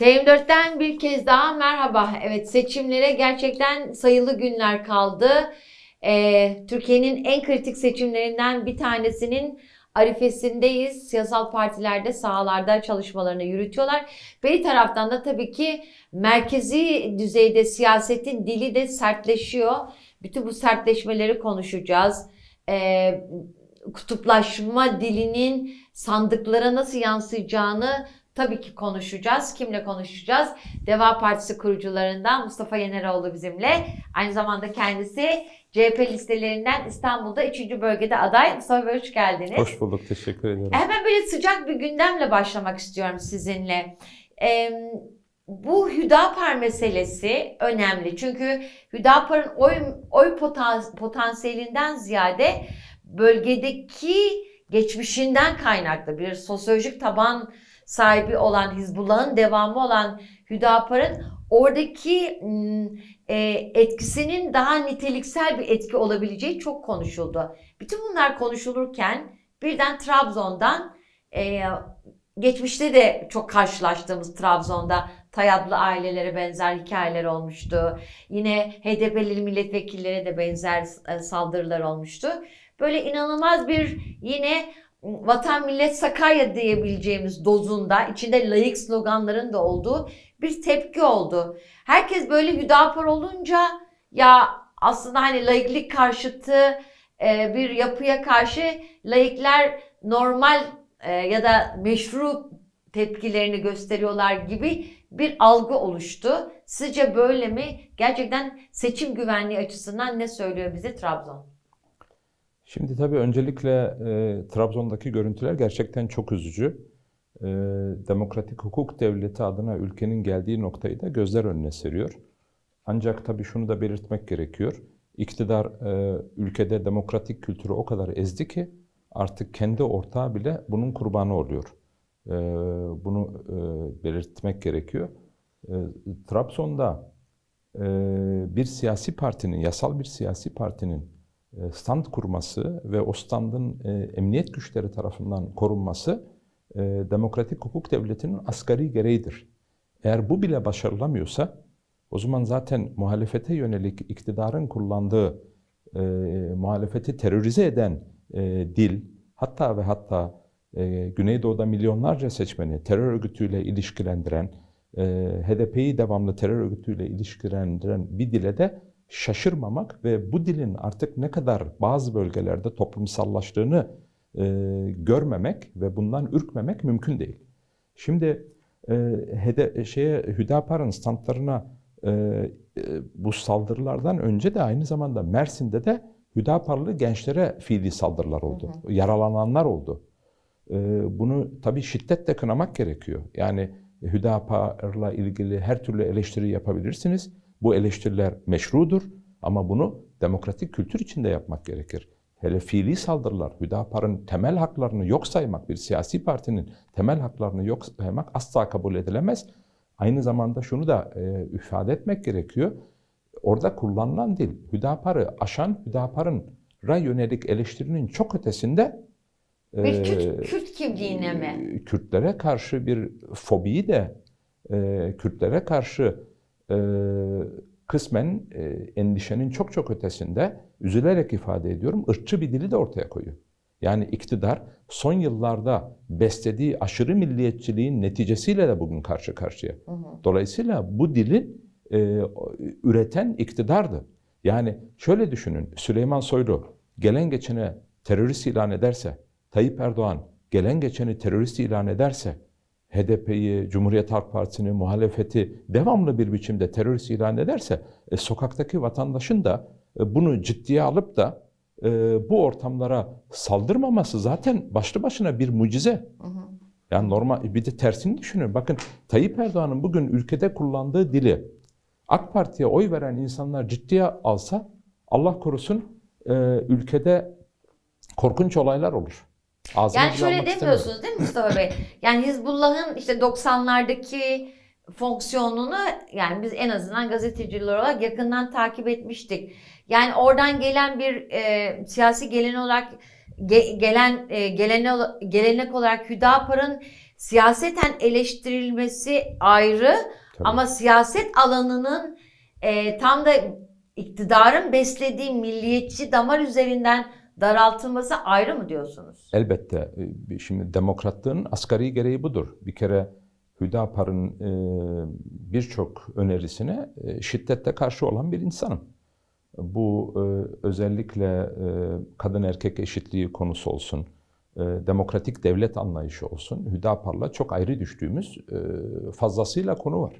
T24'ten bir kez daha merhaba. Evet seçimlere gerçekten sayılı günler kaldı. Ee, Türkiye'nin en kritik seçimlerinden bir tanesinin arifesindeyiz. Siyasal partilerde sahalarda çalışmalarını yürütüyorlar. Bir taraftan da tabii ki merkezi düzeyde siyasetin dili de sertleşiyor. Bütün bu sertleşmeleri konuşacağız. Ee, kutuplaşma dilinin sandıklara nasıl yansıyacağını Tabii ki konuşacağız. Kimle konuşacağız? Deva Partisi kurucularından Mustafa Yeneroğlu bizimle. Aynı zamanda kendisi CHP listelerinden İstanbul'da 3. bölgede aday. Mustafa Bey hoş geldiniz. Hoş bulduk. Teşekkür ederim. E, hemen böyle sıcak bir gündemle başlamak istiyorum sizinle. Ee, bu Hüdapar meselesi önemli. Çünkü Hüdapar'ın oy, oy potansiyelinden ziyade bölgedeki geçmişinden kaynaklı bir sosyolojik taban sahibi olan Hizbullah'ın devamı olan Hüdapar'ın oradaki e, etkisinin daha niteliksel bir etki olabileceği çok konuşuldu. Bütün bunlar konuşulurken birden Trabzon'dan e, geçmişte de çok karşılaştığımız Trabzon'da Tayadlı ailelere benzer hikayeler olmuştu. Yine HDP'li milletvekillere de benzer e, saldırılar olmuştu. Böyle inanılmaz bir yine vatan millet Sakarya diyebileceğimiz dozunda içinde layık sloganların da olduğu bir tepki oldu. Herkes böyle hüdapar olunca ya aslında hani layıklık karşıtı e, bir yapıya karşı laikler normal e, ya da meşru tepkilerini gösteriyorlar gibi bir algı oluştu. Sizce böyle mi? Gerçekten seçim güvenliği açısından ne söylüyor bize Trabzon? Şimdi tabii öncelikle e, Trabzon'daki görüntüler gerçekten çok üzücü. E, demokratik hukuk devleti adına ülkenin geldiği noktayı da gözler önüne seriyor. Ancak tabii şunu da belirtmek gerekiyor. İktidar e, ülkede demokratik kültürü o kadar ezdi ki artık kendi ortağı bile bunun kurbanı oluyor. E, bunu e, belirtmek gerekiyor. E, Trabzon'da e, bir siyasi partinin, yasal bir siyasi partinin e, stand kurması ve o standın e, emniyet güçleri tarafından korunması e, demokratik hukuk devletinin asgari gereğidir. Eğer bu bile başarılamıyorsa o zaman zaten muhalefete yönelik iktidarın kullandığı e, muhalefeti terörize eden e, dil hatta ve hatta e, Güneydoğu'da milyonlarca seçmeni terör örgütüyle ilişkilendiren, e, HDP'yi devamlı terör örgütüyle ilişkilendiren bir dile de şaşırmamak ve bu dilin artık ne kadar bazı bölgelerde toplumsallaştığını e, görmemek ve bundan ürkmemek mümkün değil. Şimdi e, hede, şeye Hüdapar'ın standlarına e, e, bu saldırılardan önce de aynı zamanda Mersin'de de Hüdaparlı gençlere fiili saldırılar oldu. Hı hı. Yaralananlar oldu. E, bunu tabii şiddetle kınamak gerekiyor. Yani Hüdapar'la ilgili her türlü eleştiri yapabilirsiniz. Bu eleştiriler meşrudur ama bunu demokratik kültür içinde yapmak gerekir. Hele fiili saldırılar, Hüdapar'ın temel haklarını yok saymak, bir siyasi partinin temel haklarını yok saymak asla kabul edilemez. Aynı zamanda şunu da e, ifade etmek gerekiyor. Orada kullanılan dil, Hüdapar'ı aşan, Hüdapar'ın ray yönelik eleştirinin çok ötesinde e, bir Kürt, Kürt kimliğine mi? Kürtlere karşı bir fobiyi de, e, Kürtlere karşı e, kısmen e, endişenin çok çok ötesinde üzülerek ifade ediyorum ırkçı bir dili de ortaya koyuyor. Yani iktidar son yıllarda beslediği aşırı milliyetçiliğin neticesiyle de bugün karşı karşıya. Hı hı. Dolayısıyla bu dili e, üreten iktidardı. Yani şöyle düşünün Süleyman Soylu gelen geçene terörist ilan ederse, Tayyip Erdoğan gelen geçeni terörist ilan ederse HDP'yi, Cumhuriyet Halk Partisi'ni, muhalefeti devamlı bir biçimde terörist ilan ederse e, sokaktaki vatandaşın da e, bunu ciddiye alıp da e, bu ortamlara saldırmaması zaten başlı başına bir mucize. Hı hı. Yani normal bir de tersini düşünün. Bakın Tayyip Erdoğan'ın bugün ülkede kullandığı dili AK Parti'ye oy veren insanlar ciddiye alsa Allah korusun e, ülkede korkunç olaylar olur. Ağzına yani şöyle demiyorsunuz değil mi Mustafa Bey? Yani Hizbullah'ın işte 90'lardaki fonksiyonunu yani biz en azından gazeteciler olarak yakından takip etmiştik. Yani oradan gelen bir e, siyasi gelen olarak ge, gelen e, gelene, gelenek olarak Hüdapar'ın siyaseten eleştirilmesi ayrı Tabii. ama siyaset alanının e, tam da iktidarın beslediği milliyetçi damar üzerinden daraltılması ayrı mı diyorsunuz? Elbette. Ee, şimdi demokratlığın asgari gereği budur. Bir kere Hüdapar'ın e, birçok önerisine e, şiddette karşı olan bir insanım. Bu e, özellikle kadın erkek eşitliği konusu olsun, demokratik devlet anlayışı olsun, Hüdapar'la çok ayrı düştüğümüz fazlasıyla konu var.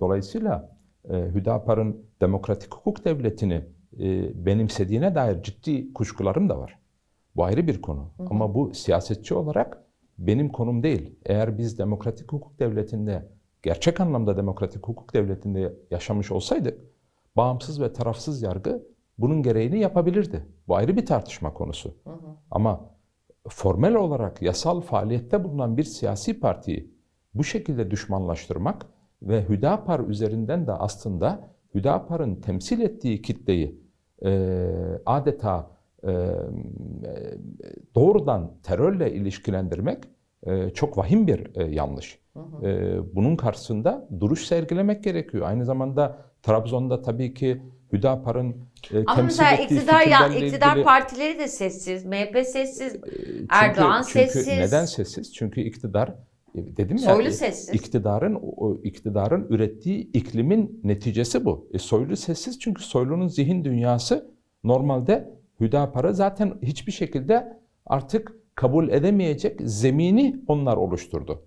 Dolayısıyla Hüdapar'ın demokratik hukuk devletini e, benimsediğine dair ciddi kuşkularım da var. Bu ayrı bir konu. Hı hı. Ama bu siyasetçi olarak benim konum değil. Eğer biz demokratik hukuk devletinde, gerçek anlamda demokratik hukuk devletinde yaşamış olsaydık, bağımsız ve tarafsız yargı bunun gereğini yapabilirdi. Bu ayrı bir tartışma konusu. Hı hı. Ama formel olarak yasal faaliyette bulunan bir siyasi partiyi bu şekilde düşmanlaştırmak ve Hüdapar üzerinden de aslında Hüdapar'ın temsil ettiği kitleyi ee, adeta e, doğrudan terörle ilişkilendirmek e, çok vahim bir e, yanlış. Hı hı. Ee, bunun karşısında duruş sergilemek gerekiyor. Aynı zamanda Trabzon'da tabii ki Hüdapar'ın e, Ama mesela iktidar, ya, iktidar ilgili... partileri de sessiz. MHP sessiz, ee, çünkü, Erdoğan çünkü, sessiz. Neden sessiz? Çünkü iktidar e, dedim ya soylu e, sessiz. iktidarın o iktidarın ürettiği iklimin neticesi bu. E, soylu sessiz çünkü soylunun zihin dünyası normalde Hüdapar'ı zaten hiçbir şekilde artık kabul edemeyecek zemini onlar oluşturdu.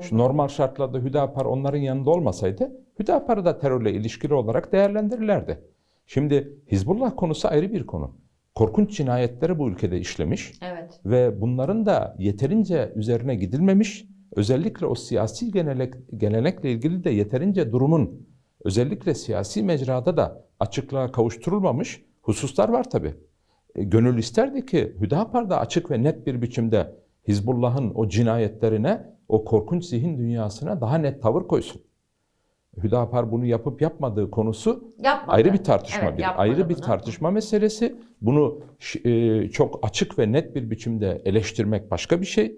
Şu normal şartlarda Hüdapar onların yanında olmasaydı Hüdapar'ı da terörle ilişkili olarak değerlendirirlerdi. Şimdi Hizbullah konusu ayrı bir konu. Korkunç cinayetleri bu ülkede işlemiş evet. ve bunların da yeterince üzerine gidilmemiş özellikle o siyasi gelenek, gelenekle ilgili de yeterince durumun özellikle siyasi mecrada da açıklığa kavuşturulmamış hususlar var tabi. E, gönül isterdi ki Hüdapar da açık ve net bir biçimde Hizbullah'ın o cinayetlerine, o korkunç zihin dünyasına daha net tavır koysun. Hüdapar bunu yapıp yapmadığı konusu yapmadı. ayrı bir tartışma, evet, bir ayrı bunu. bir tartışma meselesi. Bunu e, çok açık ve net bir biçimde eleştirmek başka bir şey.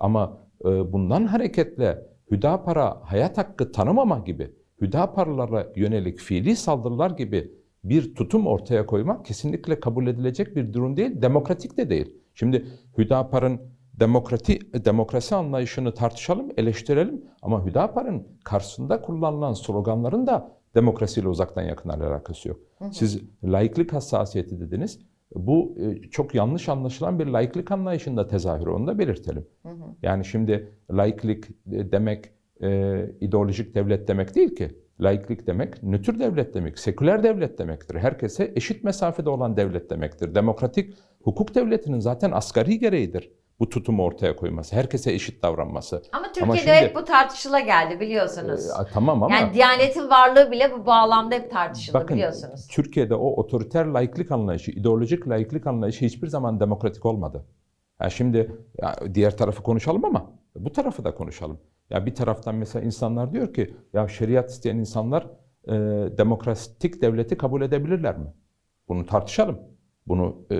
Ama ee, bundan hareketle Hüdapar'a hayat hakkı tanımama gibi, Hüdapar'lara yönelik fiili saldırılar gibi bir tutum ortaya koymak kesinlikle kabul edilecek bir durum değil, demokratik de değil. Şimdi Hüdapar'ın demokrati, demokrasi anlayışını tartışalım, eleştirelim ama Hüdapar'ın karşısında kullanılan sloganların da demokrasiyle uzaktan yakın alakası yok. Siz laiklik hassasiyeti dediniz. Bu e, çok yanlış anlaşılan bir laiklik anlayışında tezahürü onu da belirtelim. Hı hı. Yani şimdi laiklik e, demek e, ideolojik devlet demek değil ki. Laiklik demek nötr devlet demek, seküler devlet demektir. Herkese eşit mesafede olan devlet demektir. Demokratik hukuk devletinin zaten asgari gereğidir bu tutumu ortaya koyması, herkese eşit davranması. Ama Türkiye'de ama şimdi, hep bu tartışıla geldi biliyorsunuz. E, tamam ama. Yani Diyanet'in varlığı bile bu bağlamda hep tartışıldı bakın, biliyorsunuz. Türkiye'de o otoriter laiklik anlayışı, ideolojik laiklik anlayışı hiçbir zaman demokratik olmadı. Ya şimdi ya diğer tarafı konuşalım ama bu tarafı da konuşalım. Ya bir taraftan mesela insanlar diyor ki ya şeriat isteyen insanlar e, demokratik devleti kabul edebilirler mi? Bunu tartışalım. Bunu e,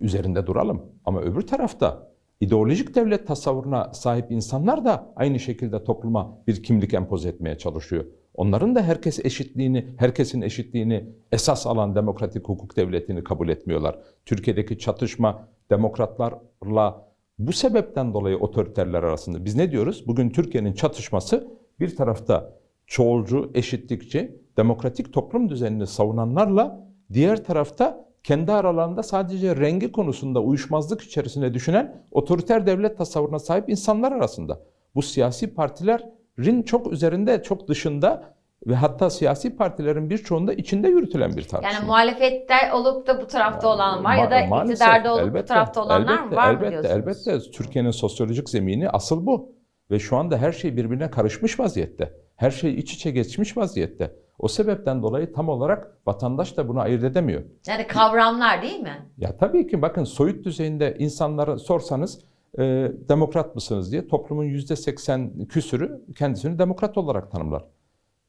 üzerinde duralım. Ama öbür tarafta ideolojik devlet tasavvuruna sahip insanlar da aynı şekilde topluma bir kimlik empoze etmeye çalışıyor. Onların da herkes eşitliğini, herkesin eşitliğini esas alan demokratik hukuk devletini kabul etmiyorlar. Türkiye'deki çatışma demokratlarla bu sebepten dolayı otoriterler arasında biz ne diyoruz? Bugün Türkiye'nin çatışması bir tarafta çoğulcu, eşitlikçi, demokratik toplum düzenini savunanlarla diğer tarafta kendi aralarında sadece rengi konusunda uyuşmazlık içerisinde düşünen otoriter devlet tasavvuruna sahip insanlar arasında. Bu siyasi partilerin çok üzerinde, çok dışında ve hatta siyasi partilerin birçoğunda içinde yürütülen bir tartışma. Yani muhalefette olup da bu tarafta yani, olan var ya da maalesef, iktidarda olup elbette, bu tarafta olanlar elbette, var elbette, mı diyorsunuz? Elbette, elbette. Türkiye'nin sosyolojik zemini asıl bu. Ve şu anda her şey birbirine karışmış vaziyette. Her şey iç içe geçmiş vaziyette. O sebepten dolayı tam olarak vatandaş da bunu ayırt edemiyor. Yani kavramlar değil mi? Ya tabii ki bakın soyut düzeyinde insanlara sorsanız e, demokrat mısınız diye toplumun yüzde seksen küsürü kendisini demokrat olarak tanımlar.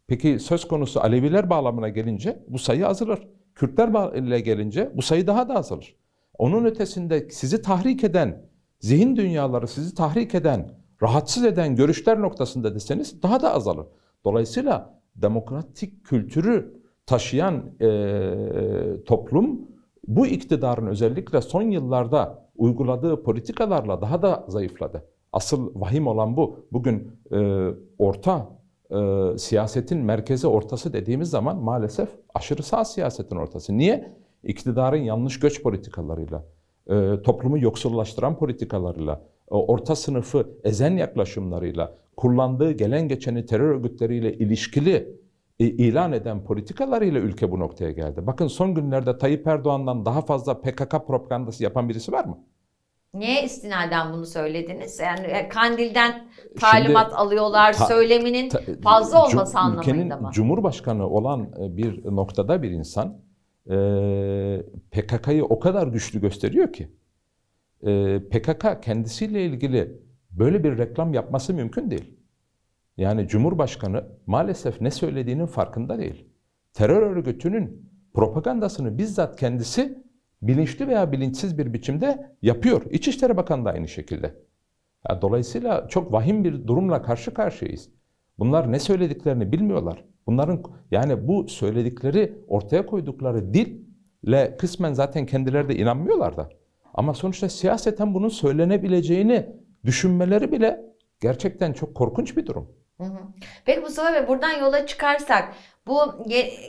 Peki söz konusu Aleviler bağlamına gelince bu sayı azalır. Kürtler ile gelince bu sayı daha da azalır. Onun ötesinde sizi tahrik eden, zihin dünyaları sizi tahrik eden, rahatsız eden görüşler noktasında deseniz daha da azalır. Dolayısıyla demokratik kültürü taşıyan e, toplum bu iktidarın özellikle son yıllarda uyguladığı politikalarla daha da zayıfladı. Asıl vahim olan bu. Bugün e, orta e, siyasetin merkezi ortası dediğimiz zaman maalesef aşırı sağ siyasetin ortası. Niye? İktidarın yanlış göç politikalarıyla, e, toplumu yoksullaştıran politikalarıyla, e, orta sınıfı ezen yaklaşımlarıyla, kullandığı gelen geçeni terör örgütleriyle ilişkili e, ilan eden politikalarıyla ülke bu noktaya geldi. Bakın son günlerde Tayyip Erdoğan'dan daha fazla PKK propagandası yapan birisi var mı? Niye istinaden bunu söylediniz? Yani e, Kandil'den talimat Şimdi, alıyorlar ta, söyleminin ta, fazla olması cum, anlamında mı? Cumhurbaşkanı olan e, bir noktada bir insan e, PKK'yı o kadar güçlü gösteriyor ki e, PKK kendisiyle ilgili böyle bir reklam yapması mümkün değil. Yani Cumhurbaşkanı maalesef ne söylediğinin farkında değil. Terör örgütünün propagandasını bizzat kendisi bilinçli veya bilinçsiz bir biçimde yapıyor. İçişleri Bakanı da aynı şekilde. Yani dolayısıyla çok vahim bir durumla karşı karşıyayız. Bunlar ne söylediklerini bilmiyorlar. Bunların yani bu söyledikleri ortaya koydukları dille kısmen zaten kendileri de inanmıyorlar da. Ama sonuçta siyaseten bunun söylenebileceğini düşünmeleri bile gerçekten çok korkunç bir durum. Hı hı. Peki Mustafa Bey buradan yola çıkarsak bu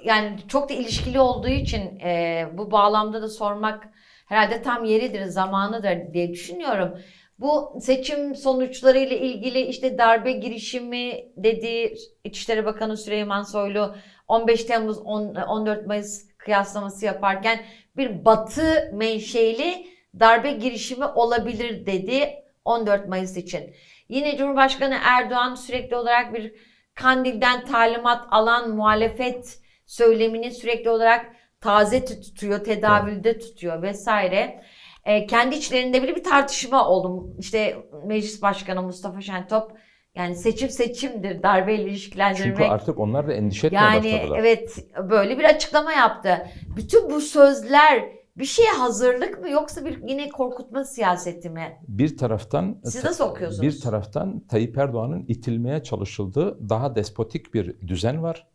yani çok da ilişkili olduğu için e, bu bağlamda da sormak herhalde tam yeridir, zamanıdır diye düşünüyorum. Bu seçim sonuçlarıyla ilgili işte darbe girişimi dedi İçişleri Bakanı Süleyman Soylu 15 Temmuz 10, 14 Mayıs kıyaslaması yaparken bir batı menşeli darbe girişimi olabilir dedi. 14 Mayıs için. Yine Cumhurbaşkanı Erdoğan sürekli olarak bir Kandil'den talimat alan muhalefet söylemini sürekli olarak taze tutuyor, tedavülde tutuyor vesaire. E, kendi içlerinde bile bir tartışma oldu. İşte Meclis Başkanı Mustafa Şentop yani seçim seçimdir darbeyle ilişkilendirmek. Çünkü artık onlar da endişe etmeye yani, başladılar. Yani evet böyle bir açıklama yaptı. Bütün bu sözler bir şey hazırlık mı yoksa bir yine korkutma siyaseti mi? Bir taraftan siz nasıl okuyorsunuz? Bir taraftan Tayyip Erdoğan'ın itilmeye çalışıldığı daha despotik bir düzen var.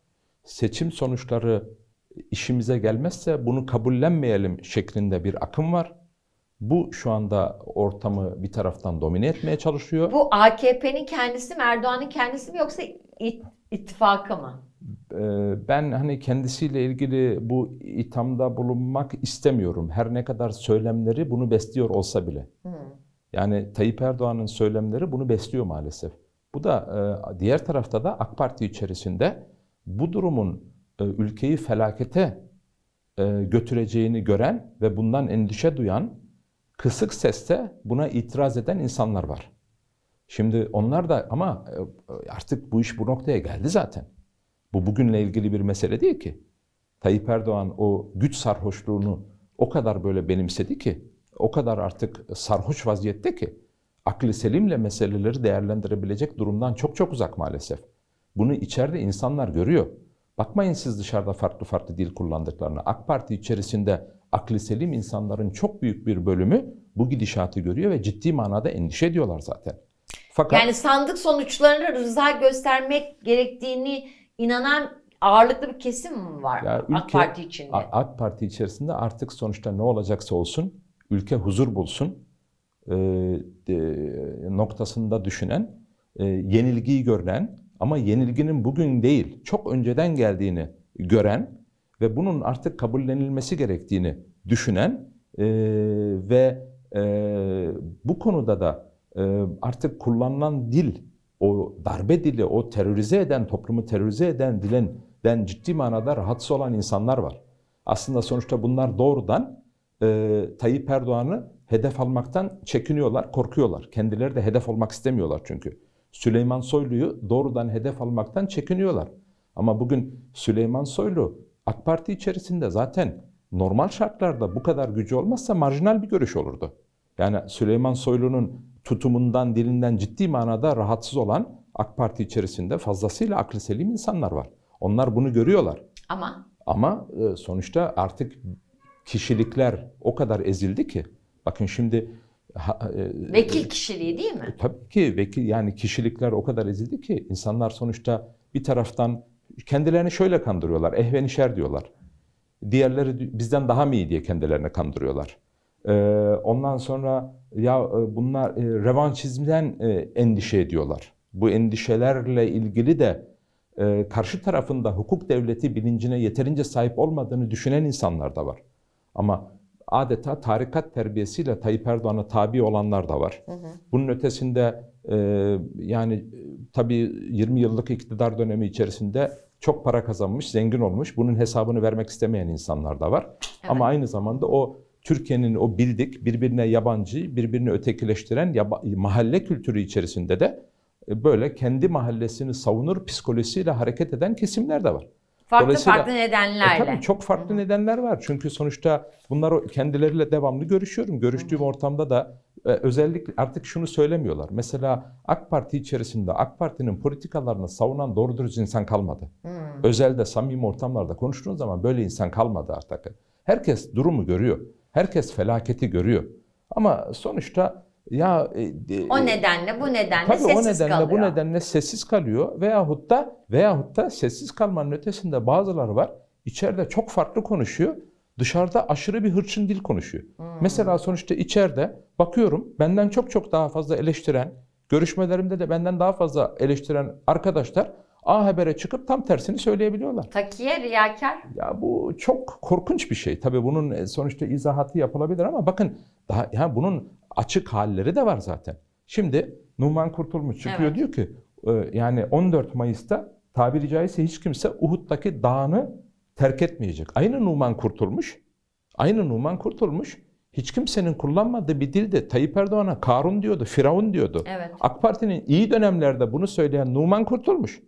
Seçim sonuçları işimize gelmezse bunu kabullenmeyelim şeklinde bir akım var. Bu şu anda ortamı bir taraftan domine etmeye çalışıyor. Bu AKP'nin kendisi mi, Erdoğan'ın kendisi mi yoksa it, ittifakı mı? ben hani kendisiyle ilgili bu ithamda bulunmak istemiyorum. Her ne kadar söylemleri bunu besliyor olsa bile. Yani Tayyip Erdoğan'ın söylemleri bunu besliyor maalesef. Bu da diğer tarafta da AK Parti içerisinde bu durumun ülkeyi felakete götüreceğini gören ve bundan endişe duyan kısık seste buna itiraz eden insanlar var. Şimdi onlar da ama artık bu iş bu noktaya geldi zaten. Bu bugünle ilgili bir mesele değil ki. Tayyip Erdoğan o güç sarhoşluğunu o kadar böyle benimsedi ki, o kadar artık sarhoş vaziyette ki, akli selimle meseleleri değerlendirebilecek durumdan çok çok uzak maalesef. Bunu içeride insanlar görüyor. Bakmayın siz dışarıda farklı farklı dil kullandıklarına. AK Parti içerisinde akli selim insanların çok büyük bir bölümü bu gidişatı görüyor ve ciddi manada endişe ediyorlar zaten. Fakat, yani sandık sonuçlarına rıza göstermek gerektiğini inanan ağırlıklı bir kesim mi var ya ülke, AK Parti içinde? AK Parti içerisinde artık sonuçta ne olacaksa olsun ülke huzur bulsun e, e, noktasında düşünen, e, yenilgiyi görünen ama yenilginin bugün değil çok önceden geldiğini gören ve bunun artık kabullenilmesi gerektiğini düşünen e, ve e, bu konuda da e, artık kullanılan dil o darbe dili, o terörize eden, toplumu terörize eden dilenden ciddi manada rahatsız olan insanlar var. Aslında sonuçta bunlar doğrudan e, Tayyip Erdoğan'ı hedef almaktan çekiniyorlar, korkuyorlar. Kendileri de hedef olmak istemiyorlar çünkü. Süleyman Soylu'yu doğrudan hedef almaktan çekiniyorlar. Ama bugün Süleyman Soylu AK Parti içerisinde zaten normal şartlarda bu kadar gücü olmazsa marjinal bir görüş olurdu. Yani Süleyman Soylu'nun tutumundan, dilinden ciddi manada rahatsız olan AK Parti içerisinde fazlasıyla aklı selim insanlar var. Onlar bunu görüyorlar. Ama? Ama e, sonuçta artık kişilikler o kadar ezildi ki. Bakın şimdi... E, vekil e, kişiliği değil mi? Tabii ki vekil yani kişilikler o kadar ezildi ki insanlar sonuçta bir taraftan kendilerini şöyle kandırıyorlar. Ehvenişer diyorlar. Diğerleri bizden daha mı iyi diye kendilerine kandırıyorlar. Ondan sonra ya e, bunlar e, revanşizmden e, endişe ediyorlar. Bu endişelerle ilgili de karşı tarafında hukuk devleti bilincine yeterince sahip olmadığını düşünen insanlar da var. Ama adeta tarikat terbiyesiyle Tayyip Erdoğan'a tabi olanlar da var. Bunun ötesinde yani tabii 20 yıllık iktidar dönemi içerisinde çok para kazanmış, zengin olmuş. Bunun hesabını vermek istemeyen insanlar da var. Evet. Ama aynı zamanda o Türkiye'nin o bildik, birbirine yabancı, birbirini ötekileştiren yaba mahalle kültürü içerisinde de e, böyle kendi mahallesini savunur psikolojisiyle hareket eden kesimler de var. Farklı farklı e, nedenlerle. E tabii çok farklı Hı. nedenler var. Çünkü sonuçta bunlar kendileriyle devamlı görüşüyorum. Görüştüğüm Hı. ortamda da e, özellikle artık şunu söylemiyorlar. Mesela AK Parti içerisinde AK Parti'nin politikalarını savunan doğru dürüst insan kalmadı. Hı. Özelde samimi ortamlarda konuştuğun zaman böyle insan kalmadı artık. Herkes durumu görüyor. Herkes felaketi görüyor. Ama sonuçta ya e, o e, nedenle bu nedenle tabii sessiz o nedenle kalıyor. bu nedenle sessiz kalıyor veyahut da veyahut da sessiz kalmanın ötesinde bazıları var. İçeride çok farklı konuşuyor. Dışarıda aşırı bir hırçın dil konuşuyor. Hmm. Mesela sonuçta içeride bakıyorum benden çok çok daha fazla eleştiren, görüşmelerimde de benden daha fazla eleştiren arkadaşlar A Haber'e çıkıp tam tersini söyleyebiliyorlar. Takiye, riyakar. Ya bu çok korkunç bir şey. Tabii bunun e, sonuçta izahatı yapılabilir ama bakın daha yani bunun açık halleri de var zaten. Şimdi Numan Kurtulmuş çıkıyor evet. diyor ki e, yani 14 Mayıs'ta tabiri caizse hiç kimse Uhud'daki dağını terk etmeyecek. Aynı Numan Kurtulmuş, aynı Numan Kurtulmuş hiç kimsenin kullanmadığı bir dilde Tayyip Erdoğan'a Karun diyordu, Firavun diyordu. Evet. AK Parti'nin iyi dönemlerde bunu söyleyen Numan Kurtulmuş.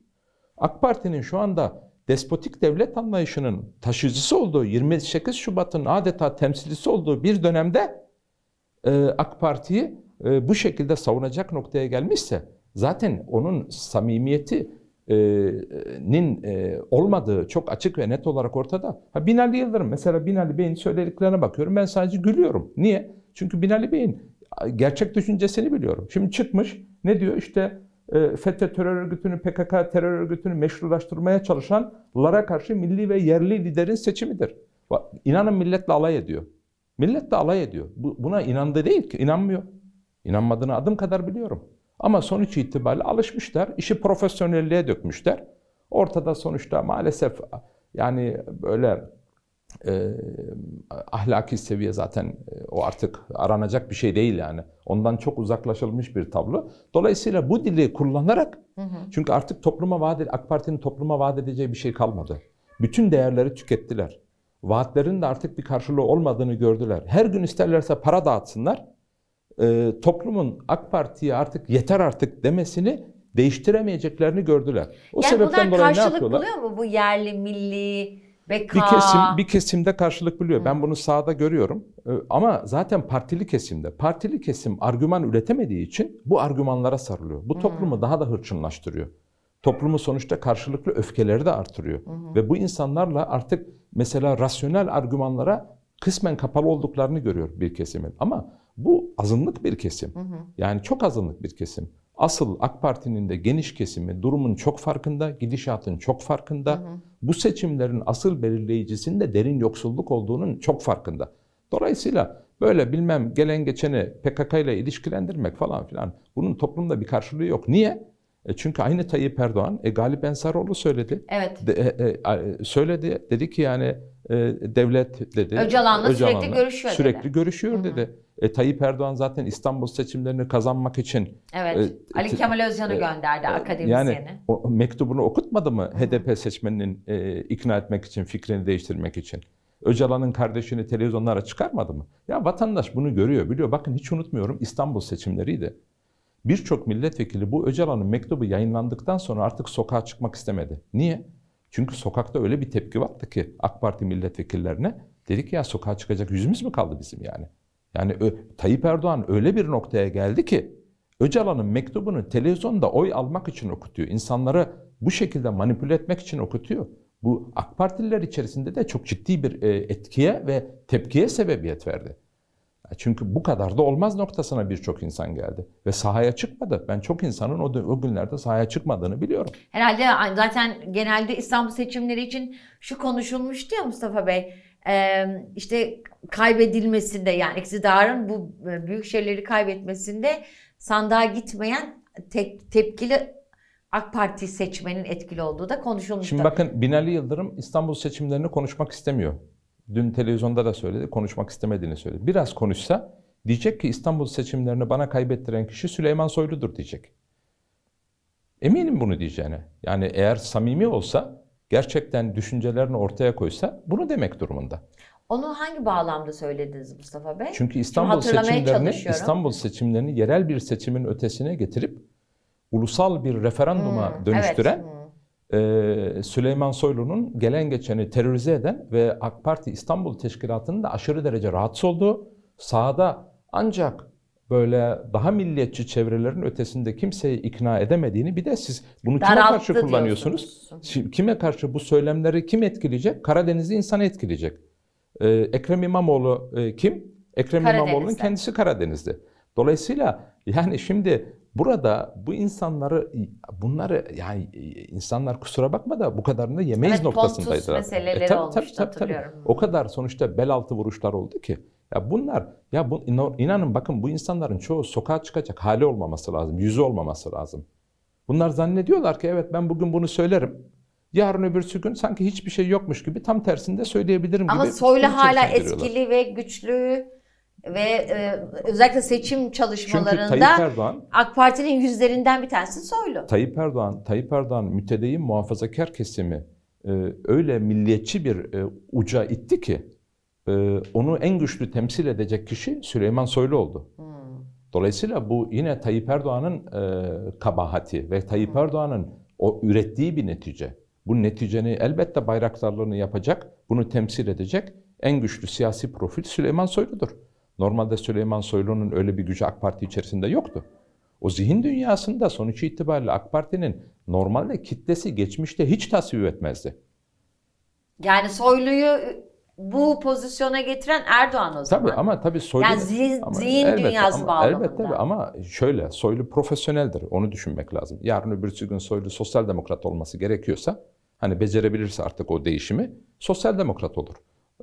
AK Parti'nin şu anda despotik devlet anlayışının taşıyıcısı olduğu 28 Şubat'ın adeta temsilcisi olduğu bir dönemde e, AK Parti'yi e, bu şekilde savunacak noktaya gelmişse zaten onun samimiyeti e, nin e, olmadığı çok açık ve net olarak ortada. Ha Binali Yıldırım mesela Binali Bey'in söylediklerine bakıyorum ben sadece gülüyorum. Niye? Çünkü Binali Bey'in gerçek düşüncesini biliyorum. Şimdi çıkmış ne diyor işte e, FETÖ terör örgütünü, PKK terör örgütünü meşrulaştırmaya çalışanlara karşı milli ve yerli liderin seçimidir. İnanın milletle alay ediyor. Millet de alay ediyor. Buna inandı değil ki, inanmıyor. İnanmadığını adım kadar biliyorum. Ama sonuç itibariyle alışmışlar, işi profesyonelliğe dökmüşler. Ortada sonuçta maalesef yani böyle e, ahlaki seviye zaten e, o artık aranacak bir şey değil yani. Ondan çok uzaklaşılmış bir tablo. Dolayısıyla bu dili kullanarak hı hı. çünkü artık topluma vaat AK Parti'nin topluma vaat edeceği bir şey kalmadı. Bütün değerleri tükettiler. Vaatlerin de artık bir karşılığı olmadığını gördüler. Her gün isterlerse para dağıtsınlar. E, toplumun AK Parti'ye artık yeter artık demesini değiştiremeyeceklerini gördüler. O yani sebepten dolayı ne yapıyorlar? Yani buluyor mu bu yerli milli BK. Bir kesim bir kesimde karşılık buluyor. Hı. Ben bunu sağda görüyorum. Ee, ama zaten partili kesimde. Partili kesim argüman üretemediği için bu argümanlara sarılıyor. Bu toplumu Hı. daha da hırçınlaştırıyor. Toplumu sonuçta karşılıklı öfkeleri de artırıyor. Hı. Ve bu insanlarla artık mesela rasyonel argümanlara kısmen kapalı olduklarını görüyor bir kesimin. Ama bu azınlık bir kesim. Hı hı. Yani çok azınlık bir kesim. Asıl AK Parti'nin de geniş kesimi durumun çok farkında, gidişatın çok farkında. Hı hı. Bu seçimlerin asıl belirleyicisinde derin yoksulluk olduğunun çok farkında. Dolayısıyla böyle bilmem gelen geçeni PKK ile ilişkilendirmek falan filan bunun toplumda bir karşılığı yok. Niye? E çünkü aynı Tayyip Erdoğan e, Galip Ensaroğlu söyledi. Evet. De, e, e, söyledi dedi ki yani e, devlet dedi. Öcalan'la, Öcalan'la sürekli görüşüyor dedi. Sürekli görüşüyor dedi. Hı hı. E, Tayyip Erdoğan zaten İstanbul seçimlerini kazanmak için... Evet, e, Ali Kemal Özcan'ı e, gönderdi e, akademisyeni. Yani o mektubunu okutmadı mı HDP seçmeninin e, ikna etmek için, fikrini değiştirmek için? Öcalan'ın kardeşini televizyonlara çıkarmadı mı? Ya vatandaş bunu görüyor, biliyor. Bakın hiç unutmuyorum İstanbul seçimleriydi. Birçok milletvekili bu Öcalan'ın mektubu yayınlandıktan sonra artık sokağa çıkmak istemedi. Niye? Çünkü sokakta öyle bir tepki vardı ki AK Parti milletvekillerine ki ya sokağa çıkacak yüzümüz mü kaldı bizim yani? Yani Tayyip Erdoğan öyle bir noktaya geldi ki Öcalan'ın mektubunu televizyonda oy almak için okutuyor. İnsanları bu şekilde manipüle etmek için okutuyor. Bu AK Partililer içerisinde de çok ciddi bir e, etkiye ve tepkiye sebebiyet verdi. Çünkü bu kadar da olmaz noktasına birçok insan geldi. Ve sahaya çıkmadı. Ben çok insanın o, o günlerde sahaya çıkmadığını biliyorum. Herhalde zaten genelde İstanbul seçimleri için şu konuşulmuştu ya Mustafa Bey. işte kaybedilmesinde yani iktidarın bu e, büyük şeyleri kaybetmesinde sandığa gitmeyen tek, tepkili AK Parti seçmenin etkili olduğu da konuşulmuştu. Şimdi bakın Binali Yıldırım İstanbul seçimlerini konuşmak istemiyor dün televizyonda da söyledi, konuşmak istemediğini söyledi. Biraz konuşsa diyecek ki İstanbul seçimlerini bana kaybettiren kişi Süleyman Soylu'dur diyecek. Eminim bunu diyeceğine. Yani eğer samimi olsa, gerçekten düşüncelerini ortaya koysa bunu demek durumunda. Onu hangi bağlamda söylediniz Mustafa Bey? Çünkü İstanbul seçimlerini İstanbul seçimlerini yerel bir seçimin ötesine getirip ulusal bir referanduma hmm, dönüştüren evet. hmm ee, Süleyman Soylu'nun gelen geçeni terörize eden ve AK Parti İstanbul Teşkilatı'nın da aşırı derece rahatsız olduğu, sahada ancak böyle daha milliyetçi çevrelerin ötesinde kimseyi ikna edemediğini bir de siz bunu Daralttı kime karşı kullanıyorsunuz? Şimdi kime karşı bu söylemleri kim etkileyecek? Karadeniz'i insanı etkileyecek. Ee, Ekrem İmamoğlu e, kim? Ekrem İmamoğlu'nun kendisi Karadeniz'de. Dolayısıyla yani şimdi burada bu insanları bunları yani e, insanlar kusura bakma da bu kadarını da yemeyiz evet, noktasındaydı. Evet meseleleri e, tabii, olmuştu tabii, tabii, hatırlıyorum. Tabii. O kadar sonuçta bel altı vuruşlar oldu ki. Ya bunlar ya bu, inanın bakın bu insanların çoğu sokağa çıkacak hali olmaması lazım. Yüzü olmaması lazım. Bunlar zannediyorlar ki evet ben bugün bunu söylerim. Yarın öbürsü gün sanki hiçbir şey yokmuş gibi tam tersinde söyleyebilirim Ama gibi. Ama soylu hala etkili ve güçlü ve e, özellikle seçim çalışmalarında Erdoğan, AK Parti'nin yüzlerinden bir tanesi Soylu. Tayyip Erdoğan, Tayyip Erdoğan mütedeyyin muhafazakar kesimi e, öyle milliyetçi bir e, uca itti ki e, onu en güçlü temsil edecek kişi Süleyman Soylu oldu. Hmm. Dolayısıyla bu yine Tayyip Erdoğan'ın e, kabahati ve Tayyip hmm. Erdoğan'ın o ürettiği bir netice. Bu neticeni elbette bayraktarlarını yapacak, bunu temsil edecek en güçlü siyasi profil Süleyman Soylu'dur. Normalde Süleyman Soylu'nun öyle bir gücü AK Parti içerisinde yoktu. O zihin dünyasında sonuç itibariyle AK Parti'nin normalde kitlesi geçmişte hiç tasvip etmezdi. Yani Soylu'yu bu pozisyona getiren Erdoğan o zaman. Tabii ama tabii Soylu... Yani zihin, ama, zihin elbette, dünyası ama, bağlamında. Elbette tabii ama şöyle Soylu profesyoneldir. Onu düşünmek lazım. Yarın öbür gün Soylu sosyal demokrat olması gerekiyorsa hani becerebilirse artık o değişimi sosyal demokrat olur.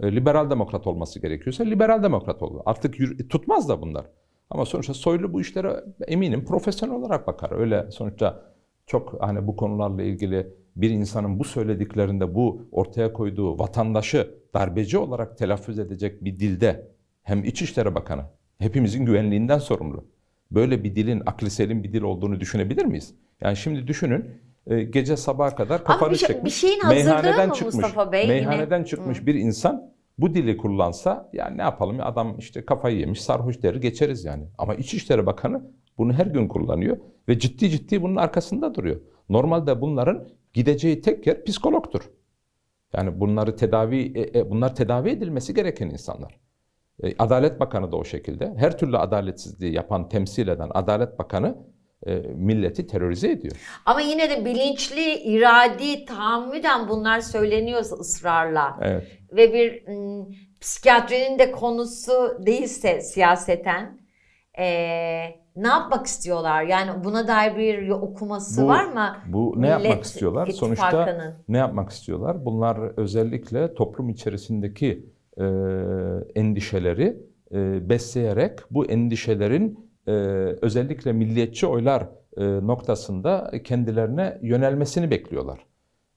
E, liberal demokrat olması gerekiyorsa liberal demokrat olur. Artık e, tutmaz da bunlar. Ama sonuçta Soylu bu işlere eminim profesyonel olarak bakar. Öyle sonuçta çok hani bu konularla ilgili bir insanın bu söylediklerinde bu ortaya koyduğu vatandaşı darbeci olarak telaffuz edecek bir dilde hem İçişleri Bakanı hepimizin güvenliğinden sorumlu. Böyle bir dilin akli bir dil olduğunu düşünebilir miyiz? Yani şimdi düşünün e, gece sabaha kadar kafanı şey- çekmiş. Bir şeyin meyhaneden çıkmış, Mustafa Bey? Meyhaneden yine? çıkmış Hı. bir insan bu dili kullansa yani ne yapalım adam işte kafayı yemiş sarhoş deri geçeriz yani. Ama İçişleri Bakanı bunu her gün kullanıyor ve ciddi ciddi bunun arkasında duruyor. Normalde bunların gideceği tek yer psikologtur. Yani bunları tedavi e, e, bunlar tedavi edilmesi gereken insanlar. Adalet Bakanı da o şekilde. Her türlü adaletsizliği yapan, temsil eden Adalet Bakanı e, milleti terörize ediyor. Ama yine de bilinçli, iradi, tahammüden bunlar söyleniyorsa ısrarla. Evet. Ve bir psikiyatrinin de konusu değilse siyaseten e, ne yapmak istiyorlar? Yani buna dair bir okuması bu, var mı? Bu ne Millet yapmak istiyorlar? Sonuçta ne yapmak istiyorlar? Bunlar özellikle toplum içerisindeki e, endişeleri e, besleyerek bu endişelerin e, özellikle milliyetçi oylar e, noktasında kendilerine yönelmesini bekliyorlar.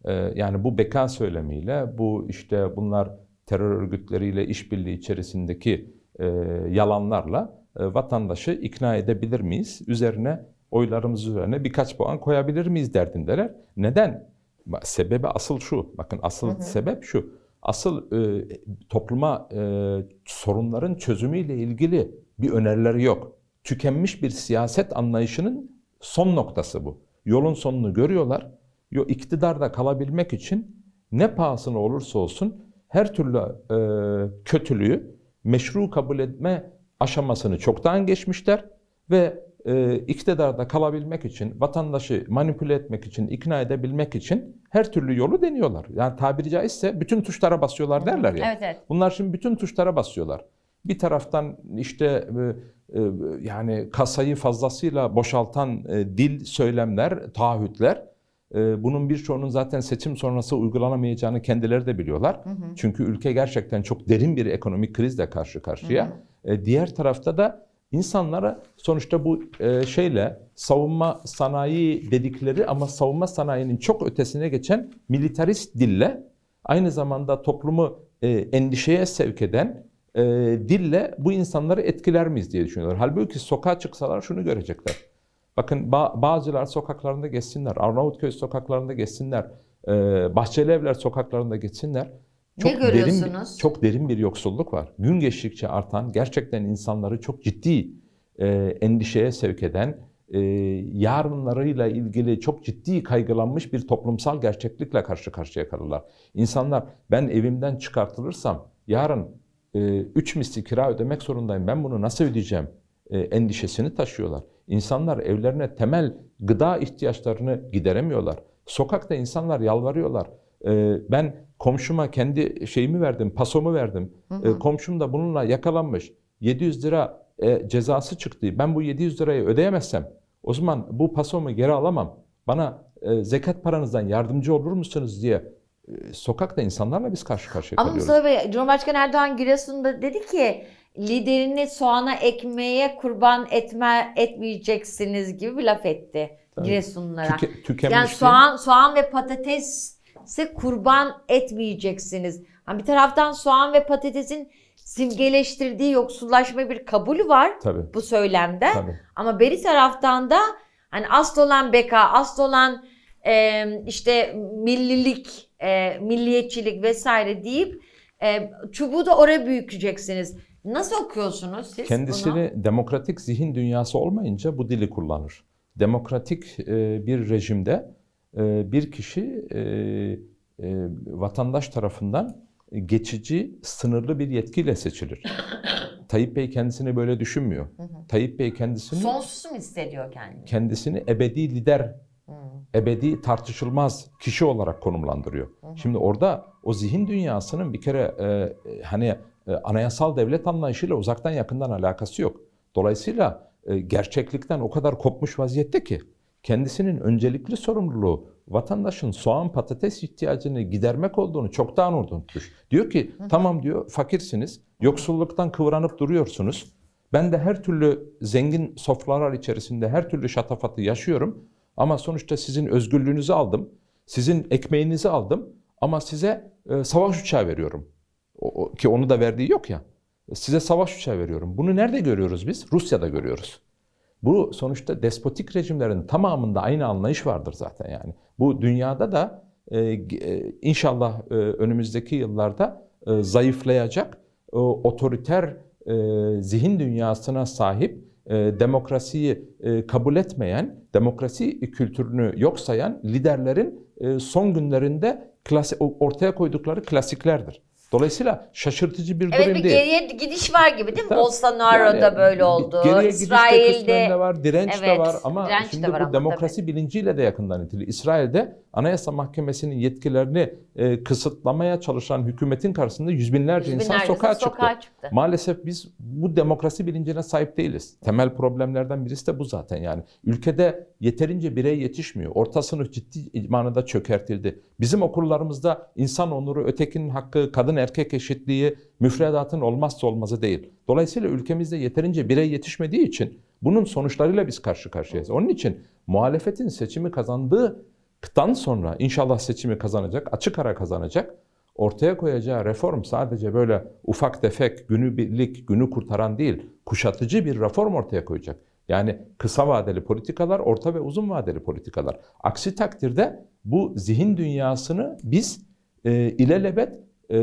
E, yani bu beka söylemiyle, bu işte bunlar terör örgütleriyle işbirliği içerisindeki e, yalanlarla e, vatandaşı ikna edebilir miyiz? Üzerine oylarımız üzerine birkaç puan koyabilir miyiz derdindeler. Neden? Sebebi asıl şu. Bakın asıl hı hı. sebep şu. Asıl e, topluma e, sorunların çözümüyle ilgili bir önerileri yok tükenmiş bir siyaset anlayışının son noktası bu. Yolun sonunu görüyorlar. Yo, iktidarda kalabilmek için ne pahasına olursa olsun her türlü e, kötülüğü meşru kabul etme aşamasını çoktan geçmişler ve e, iktidarda kalabilmek için, vatandaşı manipüle etmek için, ikna edebilmek için her türlü yolu deniyorlar. Yani tabiri caizse bütün tuşlara basıyorlar derler ya. Evet, evet. Bunlar şimdi bütün tuşlara basıyorlar. Bir taraftan işte e, ee, yani kasayı fazlasıyla boşaltan e, dil, söylemler, taahhütler e, bunun birçoğunun zaten seçim sonrası uygulanamayacağını kendileri de biliyorlar. Hı hı. Çünkü ülke gerçekten çok derin bir ekonomik krizle karşı karşıya. Hı hı. E, diğer tarafta da insanlara sonuçta bu şeyle savunma sanayi dedikleri ama savunma sanayinin çok ötesine geçen militarist dille aynı zamanda toplumu endişeye sevk eden e, dille bu insanları etkiler miyiz diye düşünüyorlar. Halbuki sokağa çıksalar şunu görecekler. Bakın bazılar sokaklarında geçsinler, Arnavutköy sokaklarında geçsinler, e, Bahçeli Evler sokaklarında geçsinler. Çok ne derin, çok derin bir yoksulluk var. Gün geçtikçe artan, gerçekten insanları çok ciddi e, endişeye sevk eden, e, yarınlarıyla ilgili çok ciddi kaygılanmış bir toplumsal gerçeklikle karşı karşıya kalırlar. İnsanlar ben evimden çıkartılırsam yarın 3 ee, misli kira ödemek zorundayım ben bunu nasıl ödeyeceğim ee, endişesini taşıyorlar. İnsanlar evlerine temel gıda ihtiyaçlarını gideremiyorlar. Sokakta insanlar yalvarıyorlar. Ee, ben komşuma kendi şeyimi verdim, pasomu verdim. Hı hı. Komşum da bununla yakalanmış. 700 lira e, cezası çıktı. Ben bu 700 lirayı ödeyemezsem o zaman bu pasomu geri alamam. Bana e, zekat paranızdan yardımcı olur musunuz diye ee, sokakta insanlarla biz karşı karşıya Ama kalıyoruz. Ama Mustafa Bey, Cumhurbaşkanı Erdoğan Giresun'da dedi ki liderini soğana ekmeğe kurban etme etmeyeceksiniz gibi bir laf etti Tabii. Giresunlulara. Tüke, tükenmişliğin... Yani soğan, soğan ve patatesi kurban etmeyeceksiniz. Yani bir taraftan soğan ve patatesin simgeleştirdiği yoksullaşma bir kabul var Tabii. bu söylemde. Tabii. Ama beri taraftan da hani asıl olan beka, asıl olan e, işte millilik, e, milliyetçilik vesaire deyip e, çubuğu da oraya büyüteceksiniz. Nasıl okuyorsunuz siz Kendisini bunu? demokratik zihin dünyası olmayınca bu dili kullanır. Demokratik e, bir rejimde e, bir kişi e, e, vatandaş tarafından geçici, sınırlı bir yetkiyle seçilir. Tayyip Bey kendisini böyle düşünmüyor. Hı hı. Tayyip Bey kendisini... Sonsuz mu hissediyor kendini? Kendisini ebedi lider ebedi tartışılmaz kişi olarak konumlandırıyor. Hı hı. Şimdi orada o zihin dünyasının bir kere e, e, hani e, anayasal devlet anlayışıyla uzaktan yakından alakası yok. Dolayısıyla e, gerçeklikten o kadar kopmuş vaziyette ki kendisinin öncelikli sorumluluğu vatandaşın soğan patates ihtiyacını gidermek olduğunu çoktan unutmuş. Diyor ki hı hı. tamam diyor fakirsiniz, yoksulluktan kıvranıp duruyorsunuz. Ben de her türlü zengin sofralar içerisinde her türlü şatafatı yaşıyorum. Ama sonuçta sizin özgürlüğünüzü aldım, sizin ekmeğinizi aldım ama size e, savaş uçağı veriyorum. O, ki onu da verdiği yok ya. Size savaş uçağı veriyorum. Bunu nerede görüyoruz biz? Rusya'da görüyoruz. Bu sonuçta despotik rejimlerin tamamında aynı anlayış vardır zaten yani. Bu dünyada da e, e inşallah e, önümüzdeki yıllarda e, zayıflayacak e, otoriter e, zihin dünyasına sahip e, demokrasiyi e, kabul etmeyen, demokrasi kültürünü yok sayan liderlerin e, son günlerinde ortaya koydukları klasiklerdir. Dolayısıyla şaşırtıcı bir evet, durum değil. Evet bir geriye gidiş var gibi değil mi? Tabii, Bolsonaro'da yani, böyle oldu. Geriye İsrail'de, gidiş de var, direnç evet, de var ama şimdi de var bu ama, demokrasi tabii. bilinciyle de yakından ilgili. İsrail'de Anayasa Mahkemesi'nin yetkilerini e, kısıtlamaya çalışan hükümetin karşısında yüz binlerce, yüz binlerce insan sokağa çıktı. sokağa çıktı. Maalesef biz bu demokrasi bilincine sahip değiliz. Temel problemlerden birisi de bu zaten yani. Ülkede yeterince birey yetişmiyor. Orta sınıf ciddi manada çökertildi. Bizim okullarımızda insan onuru, ötekinin hakkı, kadın erkek eşitliği müfredatın olmazsa olmazı değil. Dolayısıyla ülkemizde yeterince birey yetişmediği için bunun sonuçlarıyla biz karşı karşıyayız. Onun için muhalefetin seçimi kazandığı kıtan sonra inşallah seçimi kazanacak, açık ara kazanacak. Ortaya koyacağı reform sadece böyle ufak tefek günü birlik, günü kurtaran değil, kuşatıcı bir reform ortaya koyacak. Yani kısa vadeli politikalar, orta ve uzun vadeli politikalar. Aksi takdirde bu zihin dünyasını biz e, ilelebet e,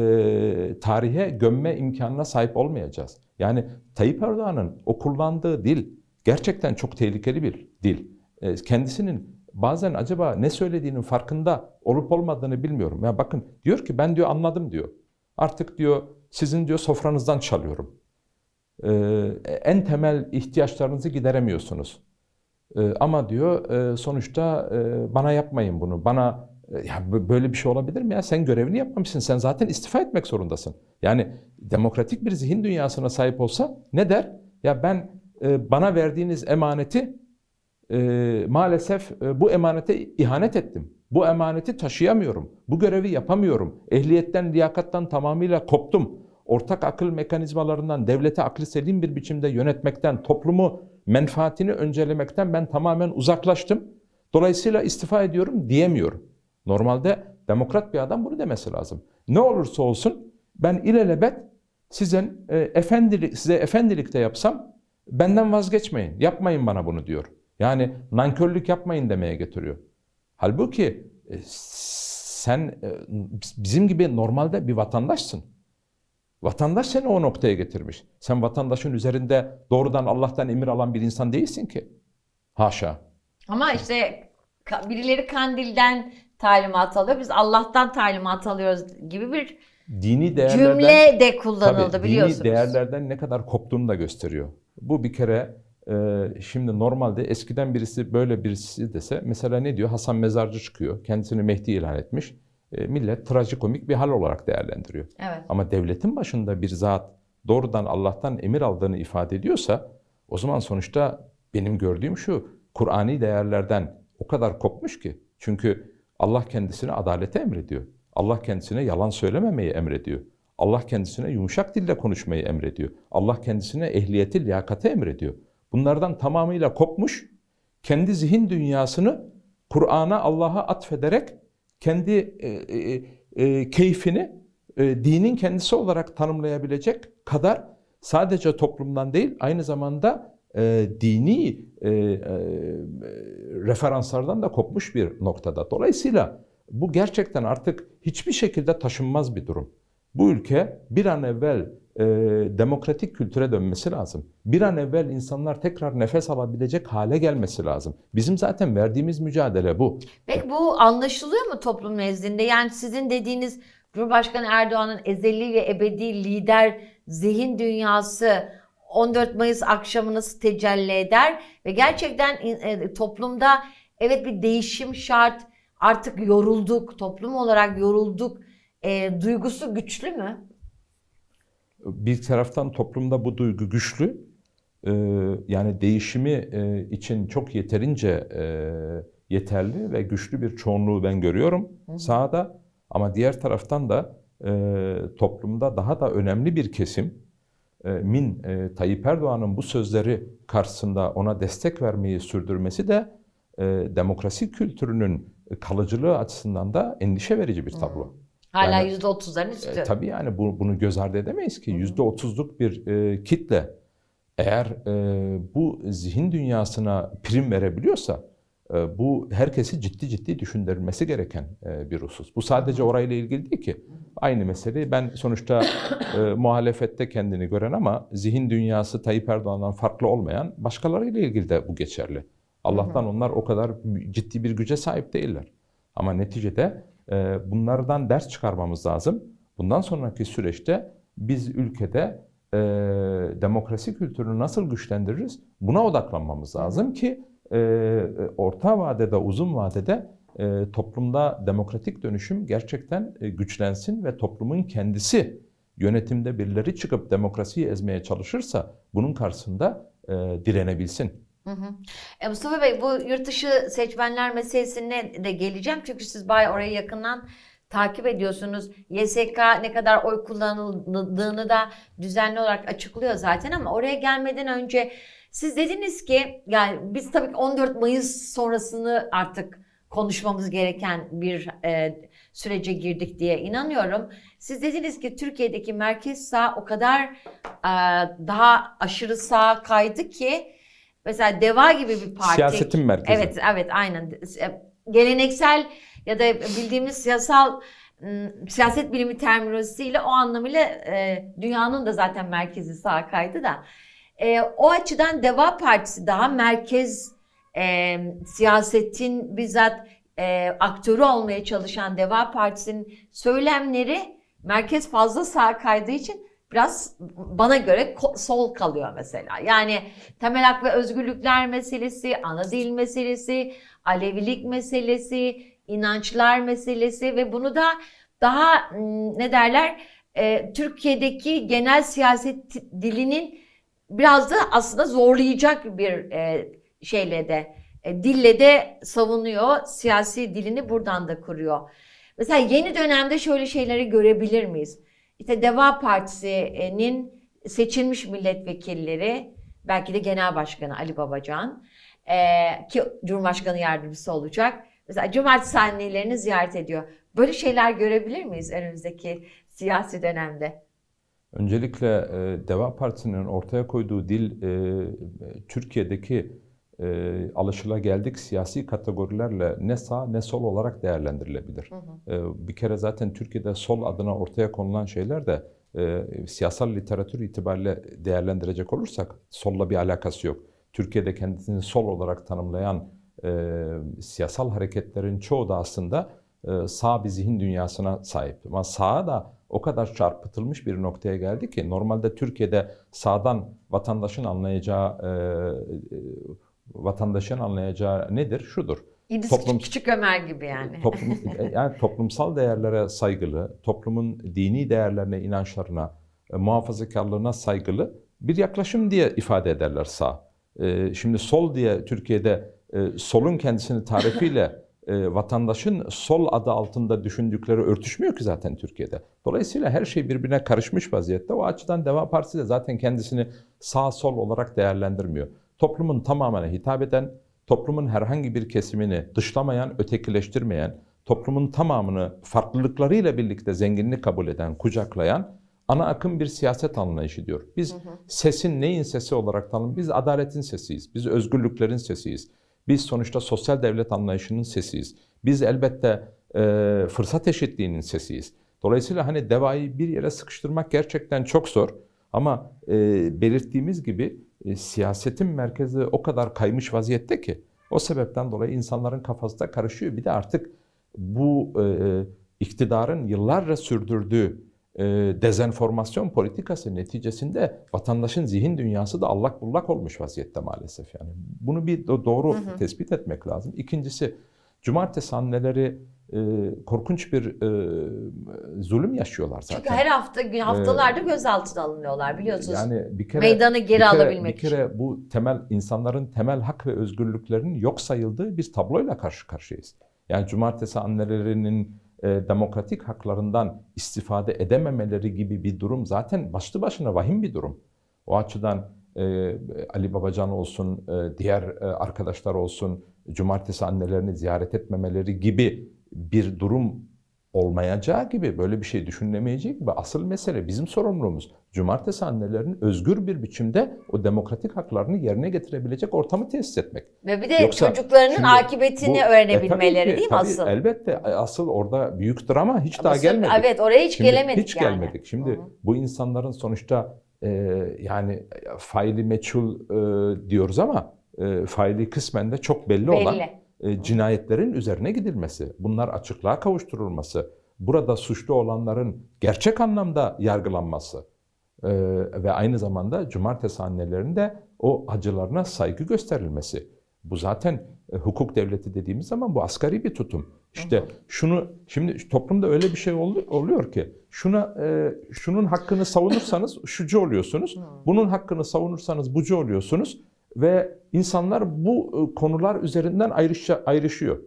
tarihe gömme imkanına sahip olmayacağız. Yani Tayyip Erdoğan'ın o kullandığı dil gerçekten çok tehlikeli bir dil. E, kendisinin bazen acaba ne söylediğinin farkında olup olmadığını bilmiyorum. Ya bakın diyor ki ben diyor anladım diyor. Artık diyor sizin diyor sofranızdan çalıyorum. Ee, en temel ihtiyaçlarınızı gideremiyorsunuz. Ee, ama diyor e, sonuçta e, bana yapmayın bunu. Bana e, ya böyle bir şey olabilir mi ya? Sen görevini yapmamışsın. Sen zaten istifa etmek zorundasın. Yani demokratik bir zihin dünyasına sahip olsa ne der? Ya ben bana verdiğiniz emaneti maalesef bu emanete ihanet ettim. Bu emaneti taşıyamıyorum. Bu görevi yapamıyorum. Ehliyetten, liyakattan tamamıyla koptum ortak akıl mekanizmalarından devleti aklı selim bir biçimde yönetmekten, toplumu menfaatini öncelemekten ben tamamen uzaklaştım. Dolayısıyla istifa ediyorum diyemiyorum. Normalde demokrat bir adam bunu demesi lazım. Ne olursa olsun ben ilelebet sizin e, efendilik size efendilikte yapsam benden vazgeçmeyin. Yapmayın bana bunu diyor. Yani nankörlük yapmayın demeye getiriyor. Halbuki e, sen e, bizim gibi normalde bir vatandaşsın. Vatandaş seni o noktaya getirmiş. Sen vatandaşın üzerinde doğrudan Allah'tan emir alan bir insan değilsin ki. Haşa. Ama işte birileri kandilden talimat alıyor. Biz Allah'tan talimat alıyoruz gibi bir dini cümle de kullanıldı tabii, biliyorsunuz. Dini değerlerden ne kadar koptuğunu da gösteriyor. Bu bir kere e, şimdi normalde eskiden birisi böyle birisi dese mesela ne diyor? Hasan Mezarcı çıkıyor. Kendisini Mehdi ilan etmiş. E, millet trajikomik bir hal olarak değerlendiriyor. Evet. Ama devletin başında bir zat doğrudan Allah'tan emir aldığını ifade ediyorsa o zaman sonuçta benim gördüğüm şu Kur'ani değerlerden o kadar kopmuş ki. Çünkü Allah kendisine adalete emrediyor. Allah kendisine yalan söylememeyi emrediyor. Allah kendisine yumuşak dille konuşmayı emrediyor. Allah kendisine ehliyeti, liyakati emrediyor. Bunlardan tamamıyla kopmuş, kendi zihin dünyasını Kur'an'a, Allah'a atfederek kendi e, e, e, keyfini e, dinin kendisi olarak tanımlayabilecek kadar sadece toplumdan değil aynı zamanda e, dini e, e, referanslardan da kopmuş bir noktada. Dolayısıyla bu gerçekten artık hiçbir şekilde taşınmaz bir durum. Bu ülke bir an evvel e, demokratik kültüre dönmesi lazım. Bir an evvel insanlar tekrar nefes alabilecek hale gelmesi lazım. Bizim zaten verdiğimiz mücadele bu. Peki bu anlaşılıyor mu toplum nezdinde? Yani sizin dediğiniz Cumhurbaşkanı Erdoğan'ın ezeli ve ebedi lider zihin dünyası 14 Mayıs akşamı nasıl tecelli eder ve gerçekten e, e, toplumda evet bir değişim şart artık yorulduk toplum olarak yorulduk e, duygusu güçlü mü? bir taraftan toplumda bu duygu güçlü. Ee, yani değişimi e, için çok yeterince e, yeterli ve güçlü bir çoğunluğu ben görüyorum Hı. sahada. Ama diğer taraftan da e, toplumda daha da önemli bir kesim min e, Tayyip Erdoğan'ın bu sözleri karşısında ona destek vermeyi sürdürmesi de demokrasi kültürünün kalıcılığı açısından da endişe verici bir tablo. Hmm. Hala yani, %30'larını istiyor. E, tabii yani bu, bunu göz ardı edemeyiz ki. yüzde otuzluk bir e, kitle eğer e, bu zihin dünyasına prim verebiliyorsa e, bu herkesi ciddi ciddi düşündürmesi gereken e, bir husus. Bu sadece orayla ilgili değil ki. Aynı meseleyi ben sonuçta e, muhalefette kendini gören ama zihin dünyası Tayyip Erdoğan'dan farklı olmayan başkalarıyla ilgili de bu geçerli. Allah'tan onlar o kadar ciddi bir güce sahip değiller. Ama neticede ee, bunlardan ders çıkarmamız lazım. Bundan sonraki süreçte biz ülkede e, demokrasi kültürünü nasıl güçlendiririz? Buna odaklanmamız lazım ki e, e, orta vadede, uzun vadede e, toplumda demokratik dönüşüm gerçekten e, güçlensin ve toplumun kendisi yönetimde birileri çıkıp demokrasiyi ezmeye çalışırsa bunun karşısında e, direnebilsin. Hı hı. E, Mustafa Bey bu yurt dışı seçmenler meselesine de geleceğim. Çünkü siz bayağı oraya yakından takip ediyorsunuz. YSK ne kadar oy kullanıldığını da düzenli olarak açıklıyor zaten ama oraya gelmeden önce siz dediniz ki yani biz tabii ki 14 Mayıs sonrasını artık konuşmamız gereken bir e, sürece girdik diye inanıyorum. Siz dediniz ki Türkiye'deki merkez sağ o kadar e, daha aşırı sağ kaydı ki Mesela Deva gibi bir parti. Siyasetin merkezi. Evet, evet aynen. Geleneksel ya da bildiğimiz siyasal ıı, siyaset bilimi terminolojisiyle o anlamıyla e, dünyanın da zaten merkezi sağ kaydı da. E, o açıdan Deva Partisi daha merkez e, siyasetin bizzat e, aktörü olmaya çalışan Deva Partisi'nin söylemleri merkez fazla sağ kaydığı için biraz bana göre sol kalıyor mesela. Yani temel hak ve özgürlükler meselesi, ana dil meselesi, Alevilik meselesi, inançlar meselesi ve bunu da daha ne derler e, Türkiye'deki genel siyaset dilinin biraz da aslında zorlayacak bir e, şeyle de e, dille de savunuyor. Siyasi dilini buradan da kuruyor. Mesela yeni dönemde şöyle şeyleri görebilir miyiz? İşte Deva Partisi'nin seçilmiş milletvekilleri, belki de genel başkanı Ali Babacan e, ki Cumhurbaşkanı yardımcısı olacak. Mesela cumartesi sahnelerini ziyaret ediyor. Böyle şeyler görebilir miyiz önümüzdeki siyasi dönemde? Öncelikle e, Deva Partisi'nin ortaya koyduğu dil e, Türkiye'deki e, geldik siyasi kategorilerle ne sağ ne sol olarak değerlendirilebilir. Hı hı. E, bir kere zaten Türkiye'de sol adına ortaya konulan şeyler de e, siyasal literatür itibariyle değerlendirecek olursak solla bir alakası yok. Türkiye'de kendisini sol olarak tanımlayan e, siyasal hareketlerin çoğu da aslında e, sağ bir zihin dünyasına sahip. Ama sağa da o kadar çarpıtılmış bir noktaya geldi ki normalde Türkiye'de sağdan vatandaşın anlayacağı e, e vatandaşın anlayacağı nedir? Şudur. İdris toplum, küçük Ömer gibi yani. Toplum, e, yani toplumsal değerlere saygılı, toplumun dini değerlerine, inançlarına, e, muhafazakarlığına saygılı bir yaklaşım diye ifade ederler sağ. E, şimdi sol diye Türkiye'de solun kendisini tarifiyle vatandaşın sol adı altında düşündükleri örtüşmüyor ki zaten Türkiye'de. Dolayısıyla her şey birbirine karışmış vaziyette. O açıdan Deva Partisi de zaten kendisini sağ sol olarak değerlendirmiyor toplumun tamamına hitap eden, toplumun herhangi bir kesimini dışlamayan, ötekileştirmeyen, toplumun tamamını farklılıklarıyla birlikte zenginlik kabul eden, kucaklayan ana akım bir siyaset anlayışı diyor. Biz sesin neyin sesi olarak tanım? Biz adaletin sesiyiz. Biz özgürlüklerin sesiyiz. Biz sonuçta sosyal devlet anlayışının sesiyiz. Biz elbette e, fırsat eşitliğinin sesiyiz. Dolayısıyla hani devayı bir yere sıkıştırmak gerçekten çok zor. Ama e, belirttiğimiz gibi e, siyasetin merkezi o kadar kaymış vaziyette ki o sebepten dolayı insanların kafası da karışıyor. Bir de artık bu e, e iktidarın yıllarca sürdürdüğü e, dezenformasyon politikası neticesinde vatandaşın zihin dünyası da allak bullak olmuş vaziyette maalesef. Yani bunu bir doğru hı hı. tespit etmek lazım. İkincisi cumartesi hamleleri e, korkunç bir e, zulüm yaşıyorlar zaten. Çünkü her hafta e, haftalarda ee, gözaltına alınıyorlar biliyorsunuz. Yani bir kere meydanı geri bir kere, alabilmek bir kere için. bu temel insanların temel hak ve özgürlüklerinin yok sayıldığı bir tabloyla karşı karşıyayız. Yani cumartesi annelerinin e, demokratik haklarından istifade edememeleri gibi bir durum zaten başlı başına vahim bir durum. O açıdan e, Ali Babacan olsun, e, diğer e, arkadaşlar olsun, cumartesi annelerini ziyaret etmemeleri gibi bir durum olmayacağı gibi, böyle bir şey düşünülemeyeceği gibi asıl mesele bizim sorumluluğumuz. Cumartesi annelerinin özgür bir biçimde o demokratik haklarını yerine getirebilecek ortamı tesis etmek. Ve bir de Yoksa çocuklarının akıbetini e, bu, öğrenebilmeleri e, ki, değil mi asıl? Elbette e, asıl orada büyük drama hiç Ama daha gelmedi. Evet oraya hiç Şimdi, gelemedik hiç yani. gelmedik. Şimdi Hı-hı. bu insanların sonuçta e, yani e, faili meçhul e, diyoruz ama e, faili kısmen de çok belli, belli. olan e, cinayetlerin üzerine gidilmesi, bunlar açıklığa kavuşturulması, burada suçlu olanların gerçek anlamda yargılanması e, ve aynı zamanda cumartesi annelerinde o acılarına saygı gösterilmesi. Bu zaten e, hukuk devleti dediğimiz zaman bu asgari bir tutum. İşte şunu şimdi toplumda öyle bir şey oluyor ki şuna şunun hakkını savunursanız şucu oluyorsunuz. Bunun hakkını savunursanız bucu oluyorsunuz. Ve insanlar bu e, konular üzerinden ayrış, ayrışıyor.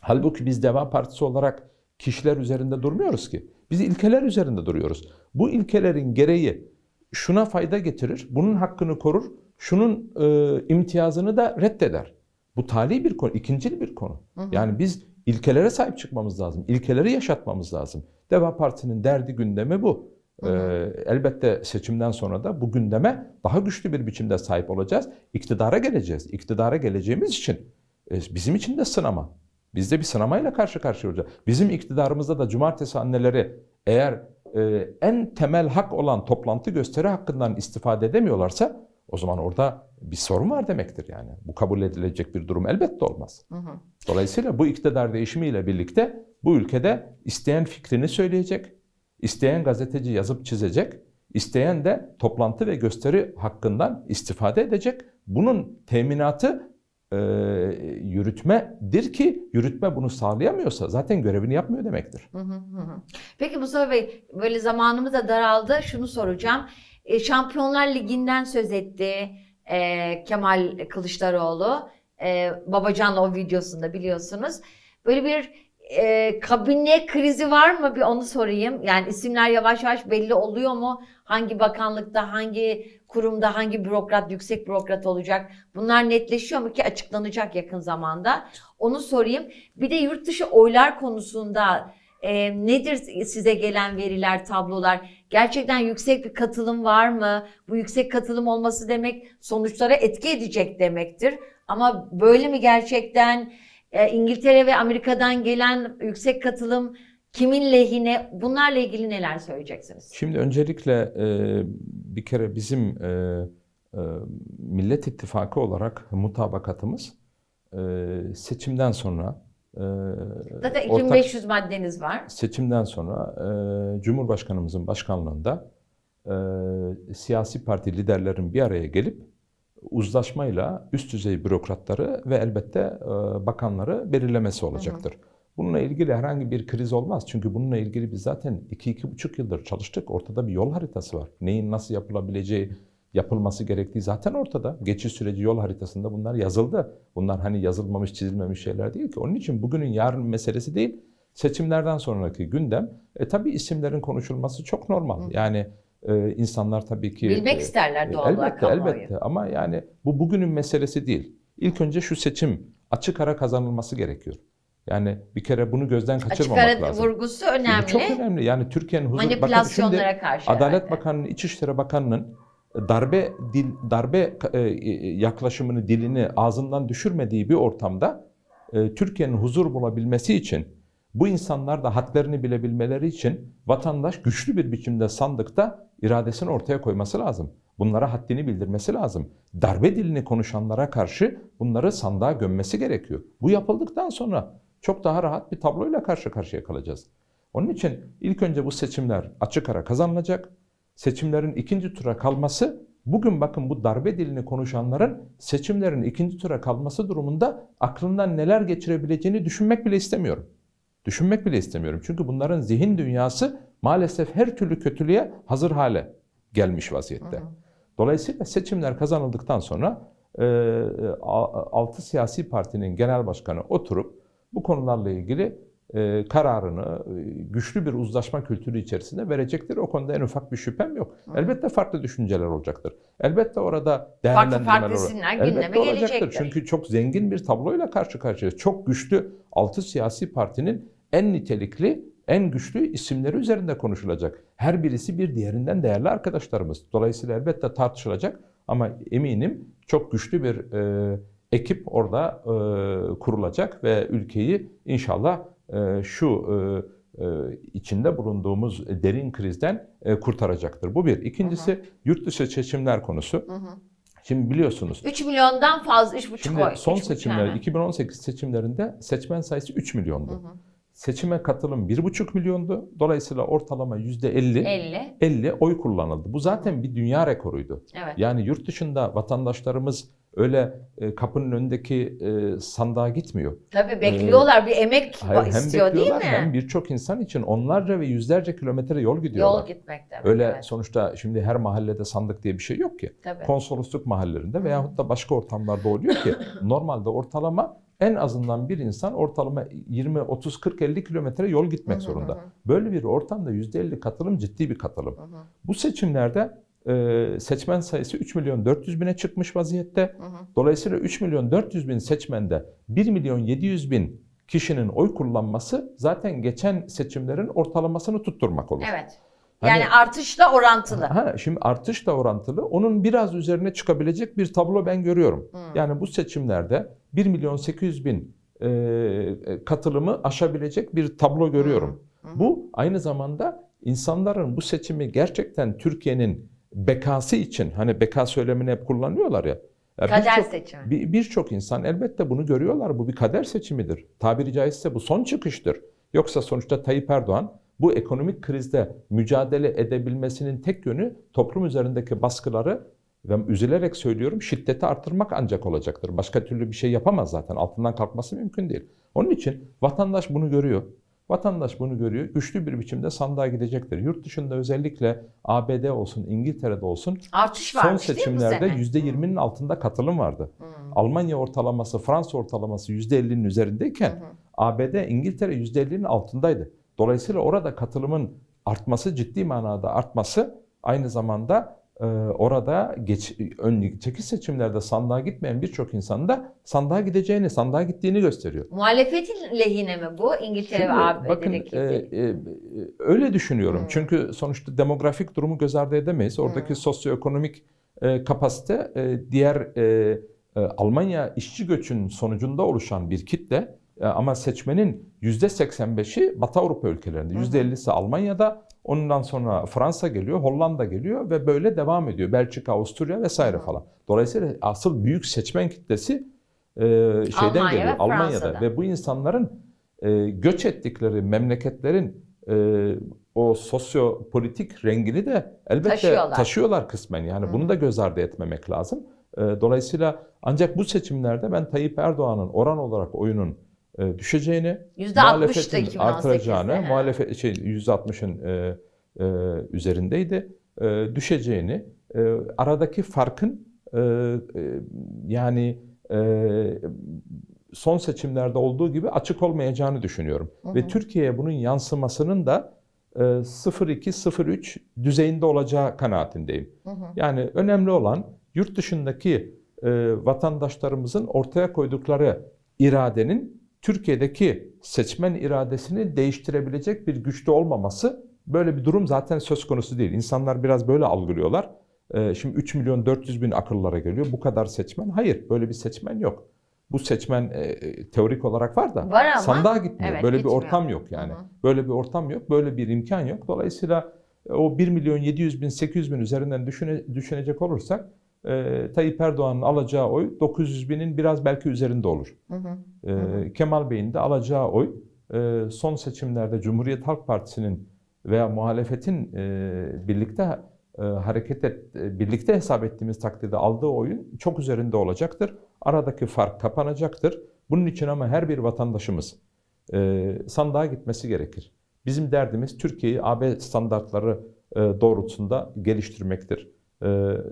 Halbuki biz Deva Partisi olarak kişiler üzerinde durmuyoruz ki. Biz ilkeler üzerinde duruyoruz. Bu ilkelerin gereği şuna fayda getirir, bunun hakkını korur, şunun e, imtiyazını da reddeder. Bu tali bir konu, ikincil bir konu. Hı hı. Yani biz ilkelere sahip çıkmamız lazım, ilkeleri yaşatmamız lazım. Deva partisinin derdi gündemi bu. Hı hı. Ee, elbette seçimden sonra da bu gündeme daha güçlü bir biçimde sahip olacağız. İktidara geleceğiz. İktidara geleceğimiz için e, bizim için de sınama. Biz de bir sınamayla karşı karşıya olacağız. Bizim iktidarımızda da cumartesi anneleri eğer e, en temel hak olan toplantı gösteri hakkından istifade edemiyorlarsa o zaman orada bir sorun var demektir yani. Bu kabul edilecek bir durum elbette olmaz. Hı hı. Dolayısıyla bu iktidar değişimiyle birlikte bu ülkede isteyen fikrini söyleyecek, İsteyen gazeteci yazıp çizecek, isteyen de toplantı ve gösteri hakkından istifade edecek. Bunun teminatı e, yürütmedir ki yürütme bunu sağlayamıyorsa zaten görevini yapmıyor demektir. Peki Mustafa Bey böyle zamanımız da daraldı şunu soracağım. E, Şampiyonlar Ligi'nden söz etti e, Kemal Kılıçdaroğlu. E, Babacan'la o videosunda biliyorsunuz. Böyle bir e, kabine krizi var mı bir onu sorayım. Yani isimler yavaş yavaş belli oluyor mu? Hangi bakanlıkta, hangi kurumda, hangi bürokrat, yüksek bürokrat olacak? Bunlar netleşiyor mu ki açıklanacak yakın zamanda? Onu sorayım. Bir de yurt dışı oylar konusunda e, nedir size gelen veriler, tablolar? Gerçekten yüksek bir katılım var mı? Bu yüksek katılım olması demek sonuçlara etki edecek demektir. Ama böyle mi gerçekten? E, İngiltere ve Amerika'dan gelen yüksek katılım kimin lehine bunlarla ilgili neler söyleyeceksiniz? Şimdi öncelikle e, bir kere bizim e, Millet İttifakı olarak mutabakatımız seçimden sonra e, Zaten 2500 ortak, maddeniz var. Seçimden sonra Cumhurbaşkanımızın başkanlığında siyasi parti liderlerin bir araya gelip uzlaşmayla üst düzey bürokratları ve elbette e, bakanları belirlemesi olacaktır. Hı hı. Bununla ilgili herhangi bir kriz olmaz. Çünkü bununla ilgili biz zaten 2-2,5 iki, buçuk yıldır çalıştık. Ortada bir yol haritası var. Neyin nasıl yapılabileceği, yapılması gerektiği zaten ortada. Geçiş süreci yol haritasında bunlar yazıldı. Bunlar hani yazılmamış, çizilmemiş şeyler değil ki. Onun için bugünün yarın meselesi değil. Seçimlerden sonraki gündem. E tabi isimlerin konuşulması çok normal. Yani ee, insanlar tabii ki... Bilmek e, isterler e, doğal olarak Elbette, kamuoyu. elbette ama yani bu bugünün meselesi değil. İlk önce şu seçim açık ara kazanılması gerekiyor. Yani bir kere bunu gözden kaçırmamak Açık lazım. Açık ara vurgusu önemli. Şimdi çok önemli. Yani Türkiye'nin huzur... Manipülasyonlara Bakın şimdi, karşı. Adalet yani. Bakanı'nın, İçişleri Bakanı'nın darbe dil darbe e, yaklaşımını dilini ağzından düşürmediği bir ortamda Türkiye'nin huzur bulabilmesi için bu insanlar da haklarını bilebilmeleri için vatandaş güçlü bir biçimde sandıkta iradesini ortaya koyması lazım. Bunlara haddini bildirmesi lazım. Darbe dilini konuşanlara karşı bunları sandığa gömmesi gerekiyor. Bu yapıldıktan sonra çok daha rahat bir tabloyla karşı karşıya kalacağız. Onun için ilk önce bu seçimler açık ara kazanılacak. Seçimlerin ikinci tura kalması bugün bakın bu darbe dilini konuşanların seçimlerin ikinci tura kalması durumunda aklından neler geçirebileceğini düşünmek bile istemiyorum. Düşünmek bile istemiyorum. Çünkü bunların zihin dünyası maalesef her türlü kötülüğe hazır hale gelmiş vaziyette. Hı hı. Dolayısıyla seçimler kazanıldıktan sonra e, altı siyasi partinin genel başkanı oturup bu konularla ilgili e, kararını e, güçlü bir uzlaşma kültürü içerisinde verecektir. O konuda en ufak bir şüphem yok. Hı. Elbette farklı düşünceler olacaktır. Elbette orada değerlendirmeler farklı olacaktır. Elbette olacaktır. Gelecektir. Çünkü çok zengin bir tabloyla karşı karşıya Çok güçlü altı siyasi partinin en nitelikli en güçlü isimleri üzerinde konuşulacak. Her birisi bir diğerinden değerli arkadaşlarımız. Dolayısıyla elbette tartışılacak ama eminim çok güçlü bir e, ekip orada e, kurulacak ve ülkeyi inşallah e, şu e, e içinde bulunduğumuz derin krizden e, kurtaracaktır. Bu bir. İkincisi hı hı. yurt dışı seçimler konusu. Hı hı. Şimdi biliyorsunuz. 3 milyondan fazla, 3,5 oy. Şimdi son 3 seçimler, 2018 seçimlerinde seçmen sayısı 3 milyondu. Hı hı. Seçime katılım 1,5 milyondu. Dolayısıyla ortalama %50 50. 50 oy kullanıldı. Bu zaten bir dünya rekoruydu. Evet. Yani yurt dışında vatandaşlarımız öyle e, kapının önündeki e, sandığa gitmiyor. Tabii e, bekliyorlar ee, bir emek hayır, istiyor hem değil mi? Hem birçok insan için onlarca ve yüzlerce kilometre yol gidiyorlar. Yol gitmek demek. Öyle evet. sonuçta şimdi her mahallede sandık diye bir şey yok ki. Tabii. Konsolosluk mahallelerinde veyahut da başka ortamlarda oluyor ki normalde ortalama en azından bir insan ortalama 20, 30, 40, 50 kilometre yol gitmek zorunda. Böyle bir ortamda %50 katılım ciddi bir katılım. Bu seçimlerde ee, seçmen sayısı 3 milyon 400 bine çıkmış vaziyette. Hı hı. Dolayısıyla 3 milyon 400 bin seçmende 1 milyon 700 bin kişinin oy kullanması zaten geçen seçimlerin ortalamasını tutturmak olur. Evet. Hani- yani hani, artışla orantılı. Ha, şimdi artışla orantılı. Onun biraz üzerine çıkabilecek bir tablo ben görüyorum. Hmm. Yani bu seçimlerde 1 milyon 800 bin e, e, katılımı aşabilecek bir tablo görüyorum. Hmm. Hmm. Bu aynı zamanda insanların bu seçimi gerçekten Türkiye'nin bekası için hani beka söylemini hep kullanıyorlar ya. ya kader seçimi. Birçok bir, çok insan elbette bunu görüyorlar. Bu bir kader seçimidir. Tabiri caizse bu son çıkıştır. Yoksa sonuçta Tayyip Erdoğan bu ekonomik krizde mücadele edebilmesinin tek yönü toplum üzerindeki baskıları ve üzülerek söylüyorum şiddeti artırmak ancak olacaktır. Başka türlü bir şey yapamaz zaten. Altından kalkması mümkün değil. Onun için vatandaş bunu görüyor. Vatandaş bunu görüyor. üçlü bir biçimde sandığa gidecektir. Yurt dışında özellikle ABD olsun, İngiltere'de olsun artış varmış, son seçimlerde %20'nin hmm. altında katılım vardı. Hmm. Almanya ortalaması, Fransa ortalaması %50'nin üzerindeyken hmm. ABD, İngiltere %50'nin altındaydı. Dolayısıyla orada katılımın artması, ciddi manada artması aynı zamanda ee, orada geç, ön, çekiş seçimlerde sandığa gitmeyen birçok insan da sandığa gideceğini, sandığa gittiğini gösteriyor. Muhalefetin lehine mi bu? İngiltere Şimdi, ve ABD'deki. Bakın e, e, öyle düşünüyorum. Hmm. Çünkü sonuçta demografik durumu göz ardı edemeyiz. Oradaki hmm. sosyoekonomik e, kapasite e, diğer e, e, Almanya işçi göçünün sonucunda oluşan bir kitle e, ama seçmenin %85'i Batı Avrupa ülkelerinde, %50'si Almanya'da, Ondan sonra Fransa geliyor, Hollanda geliyor ve böyle devam ediyor. Belçika, Avusturya vesaire falan. Dolayısıyla asıl büyük seçmen kitlesi e, şeyden Almanya geliyor, ve Almanya'da ve bu insanların e, göç ettikleri memleketlerin e, o sosyopolitik rengini de elbette taşıyorlar, taşıyorlar kısmen. Yani Hı. bunu da göz ardı etmemek lazım. E, dolayısıyla ancak bu seçimlerde ben Tayyip Erdoğan'ın oran olarak oyunun e, düşeceğini, muhalefetin artacağını, muhalefet şey %60'ın e, e, üzerindeydi, e, düşeceğini, e, aradaki farkın e, e, yani e, son seçimlerde olduğu gibi açık olmayacağını düşünüyorum. Hı hı. Ve Türkiye'ye bunun yansımasının da e, 0-2-0-3 düzeyinde olacağı kanaatindeyim. Hı hı. Yani önemli olan yurt dışındaki e, vatandaşlarımızın ortaya koydukları iradenin Türkiye'deki seçmen iradesini değiştirebilecek bir güçte olmaması böyle bir durum zaten söz konusu değil. İnsanlar biraz böyle algılıyorlar. Ee, şimdi 3 milyon 400 bin akıllara geliyor. Bu kadar seçmen. Hayır böyle bir seçmen yok. Bu seçmen e, e, teorik olarak var da var ama, sandığa gitmiyor. Evet, böyle gitmiyor. bir ortam yok yani. Hı. Böyle bir ortam yok. Böyle bir imkan yok. Dolayısıyla e, o 1 milyon 700 bin 800 bin üzerinden düşüne, düşünecek olursak e, Tayyip Erdoğan'ın alacağı oy 900 binin biraz belki üzerinde olur. Hı hı. E, Kemal Bey'in de alacağı oy e, son seçimlerde Cumhuriyet Halk Partisi'nin veya muhalefetin e, birlikte e, hareket et, e, birlikte hesap ettiğimiz takdirde aldığı oyun çok üzerinde olacaktır. Aradaki fark kapanacaktır. Bunun için ama her bir vatandaşımız e, sandığa gitmesi gerekir. Bizim derdimiz Türkiye'yi AB standartları e, doğrultusunda geliştirmektir. Ee,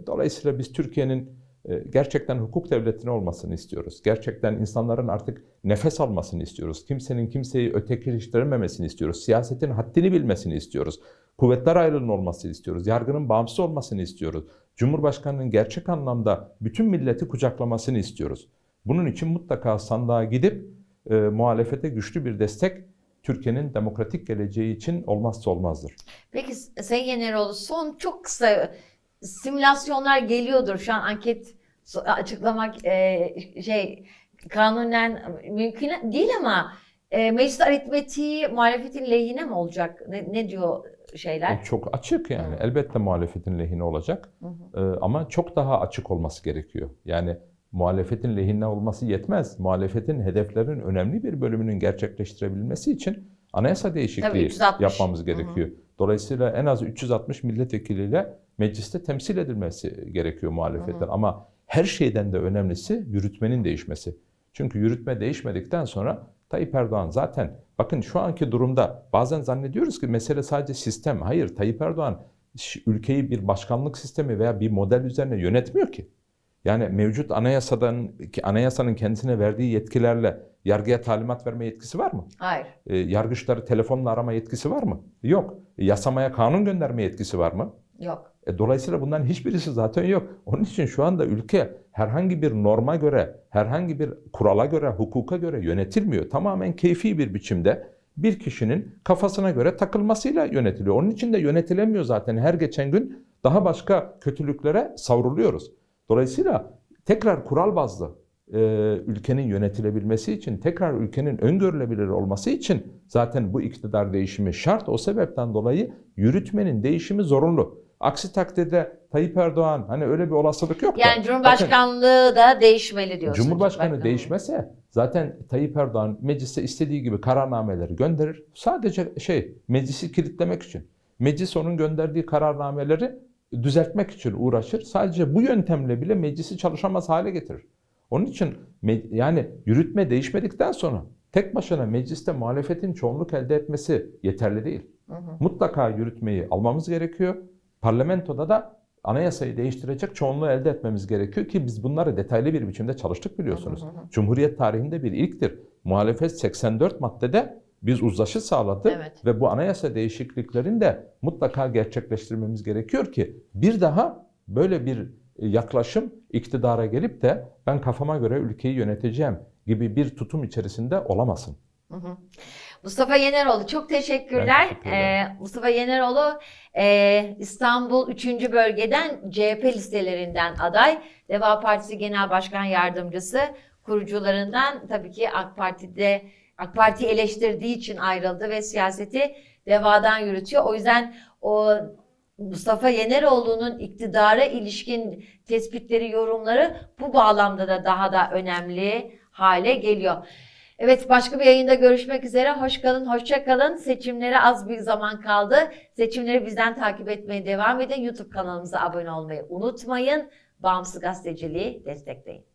dolayısıyla biz Türkiye'nin e, gerçekten hukuk devletini olmasını istiyoruz. Gerçekten insanların artık nefes almasını istiyoruz. Kimsenin kimseyi ötekileştirmemesini istiyoruz. Siyasetin haddini bilmesini istiyoruz. Kuvvetler ayrılığının olmasını istiyoruz. Yargının bağımsız olmasını istiyoruz. Cumhurbaşkanının gerçek anlamda bütün milleti kucaklamasını istiyoruz. Bunun için mutlaka sandığa gidip e, muhalefete güçlü bir destek Türkiye'nin demokratik geleceği için olmazsa olmazdır. Peki Sayın Generoğlu son çok kısa simülasyonlar geliyordur. Şu an anket açıklamak e, şey kanunen mümkün değil ama e, meclis aritmetiği muhalefetin lehine mi olacak? Ne, ne diyor şeyler? çok açık yani. Hı. Elbette muhalefetin lehine olacak. Hı hı. E, ama çok daha açık olması gerekiyor. Yani muhalefetin lehine olması yetmez. Muhalefetin hedeflerin önemli bir bölümünün gerçekleştirebilmesi için anayasa değişikliği yapmamız gerekiyor. Hı hı. Dolayısıyla en az 360 milletvekiliyle mecliste temsil edilmesi gerekiyor muhalefetten. Ama her şeyden de önemlisi yürütmenin değişmesi. Çünkü yürütme değişmedikten sonra Tayyip Erdoğan zaten bakın şu anki durumda bazen zannediyoruz ki mesele sadece sistem. Hayır Tayyip Erdoğan ülkeyi bir başkanlık sistemi veya bir model üzerine yönetmiyor ki. Yani mevcut anayasadan anayasanın kendisine verdiği yetkilerle yargıya talimat verme yetkisi var mı? Hayır. E, yargıçları telefonla arama yetkisi var mı? Yok. E, yasamaya kanun gönderme yetkisi var mı? Yok. E, dolayısıyla bunların hiçbirisi zaten yok. Onun için şu anda ülke herhangi bir norma göre, herhangi bir kurala göre, hukuka göre yönetilmiyor. Tamamen keyfi bir biçimde bir kişinin kafasına göre takılmasıyla yönetiliyor. Onun için de yönetilemiyor zaten. Her geçen gün daha başka kötülüklere savruluyoruz. Dolayısıyla tekrar kural bazlı e, ülkenin yönetilebilmesi için, tekrar ülkenin öngörülebilir olması için zaten bu iktidar değişimi şart. O sebepten dolayı yürütmenin değişimi zorunlu. Aksi takdirde Tayyip Erdoğan hani öyle bir olasılık yok. Yani da. Cumhurbaşkanlığı Bakın, da değişmeli diyorsun. Cumhurbaşkanı değişmese zaten Tayyip Erdoğan meclise istediği gibi kararnameleri gönderir. Sadece şey meclisi kilitlemek için. Meclis onun gönderdiği kararnameleri düzeltmek için uğraşır. Sadece bu yöntemle bile meclisi çalışamaz hale getirir. Onun için yani yürütme değişmedikten sonra tek başına mecliste muhalefetin çoğunluk elde etmesi yeterli değil. Hı hı. Mutlaka yürütmeyi almamız gerekiyor. Parlamentoda da anayasayı değiştirecek çoğunluğu elde etmemiz gerekiyor ki biz bunları detaylı bir biçimde çalıştık biliyorsunuz. Hı hı hı. Cumhuriyet tarihinde bir ilktir. Muhalefet 84 maddede biz uzlaşı sağladık evet. ve bu anayasa değişikliklerini de mutlaka gerçekleştirmemiz gerekiyor ki bir daha böyle bir e, yaklaşım iktidara gelip de ben kafama göre ülkeyi yöneteceğim gibi bir tutum içerisinde olamasın. Hı hı. Mustafa Yeneroğlu çok teşekkürler. Teşekkür ee, Mustafa Yeneroğlu e, İstanbul 3. bölgeden CHP listelerinden aday. Deva Partisi Genel Başkan Yardımcısı kurucularından tabii ki AK Parti'de AK Parti eleştirdiği için ayrıldı ve siyaseti devadan yürütüyor. O yüzden o Mustafa Yeneroğlu'nun iktidara ilişkin tespitleri, yorumları bu bağlamda da daha da önemli hale geliyor. Evet başka bir yayında görüşmek üzere. Hoş kalın, hoşça kalın. Seçimlere az bir zaman kaldı. Seçimleri bizden takip etmeye devam edin. YouTube kanalımıza abone olmayı unutmayın. Bağımsız gazeteciliği destekleyin.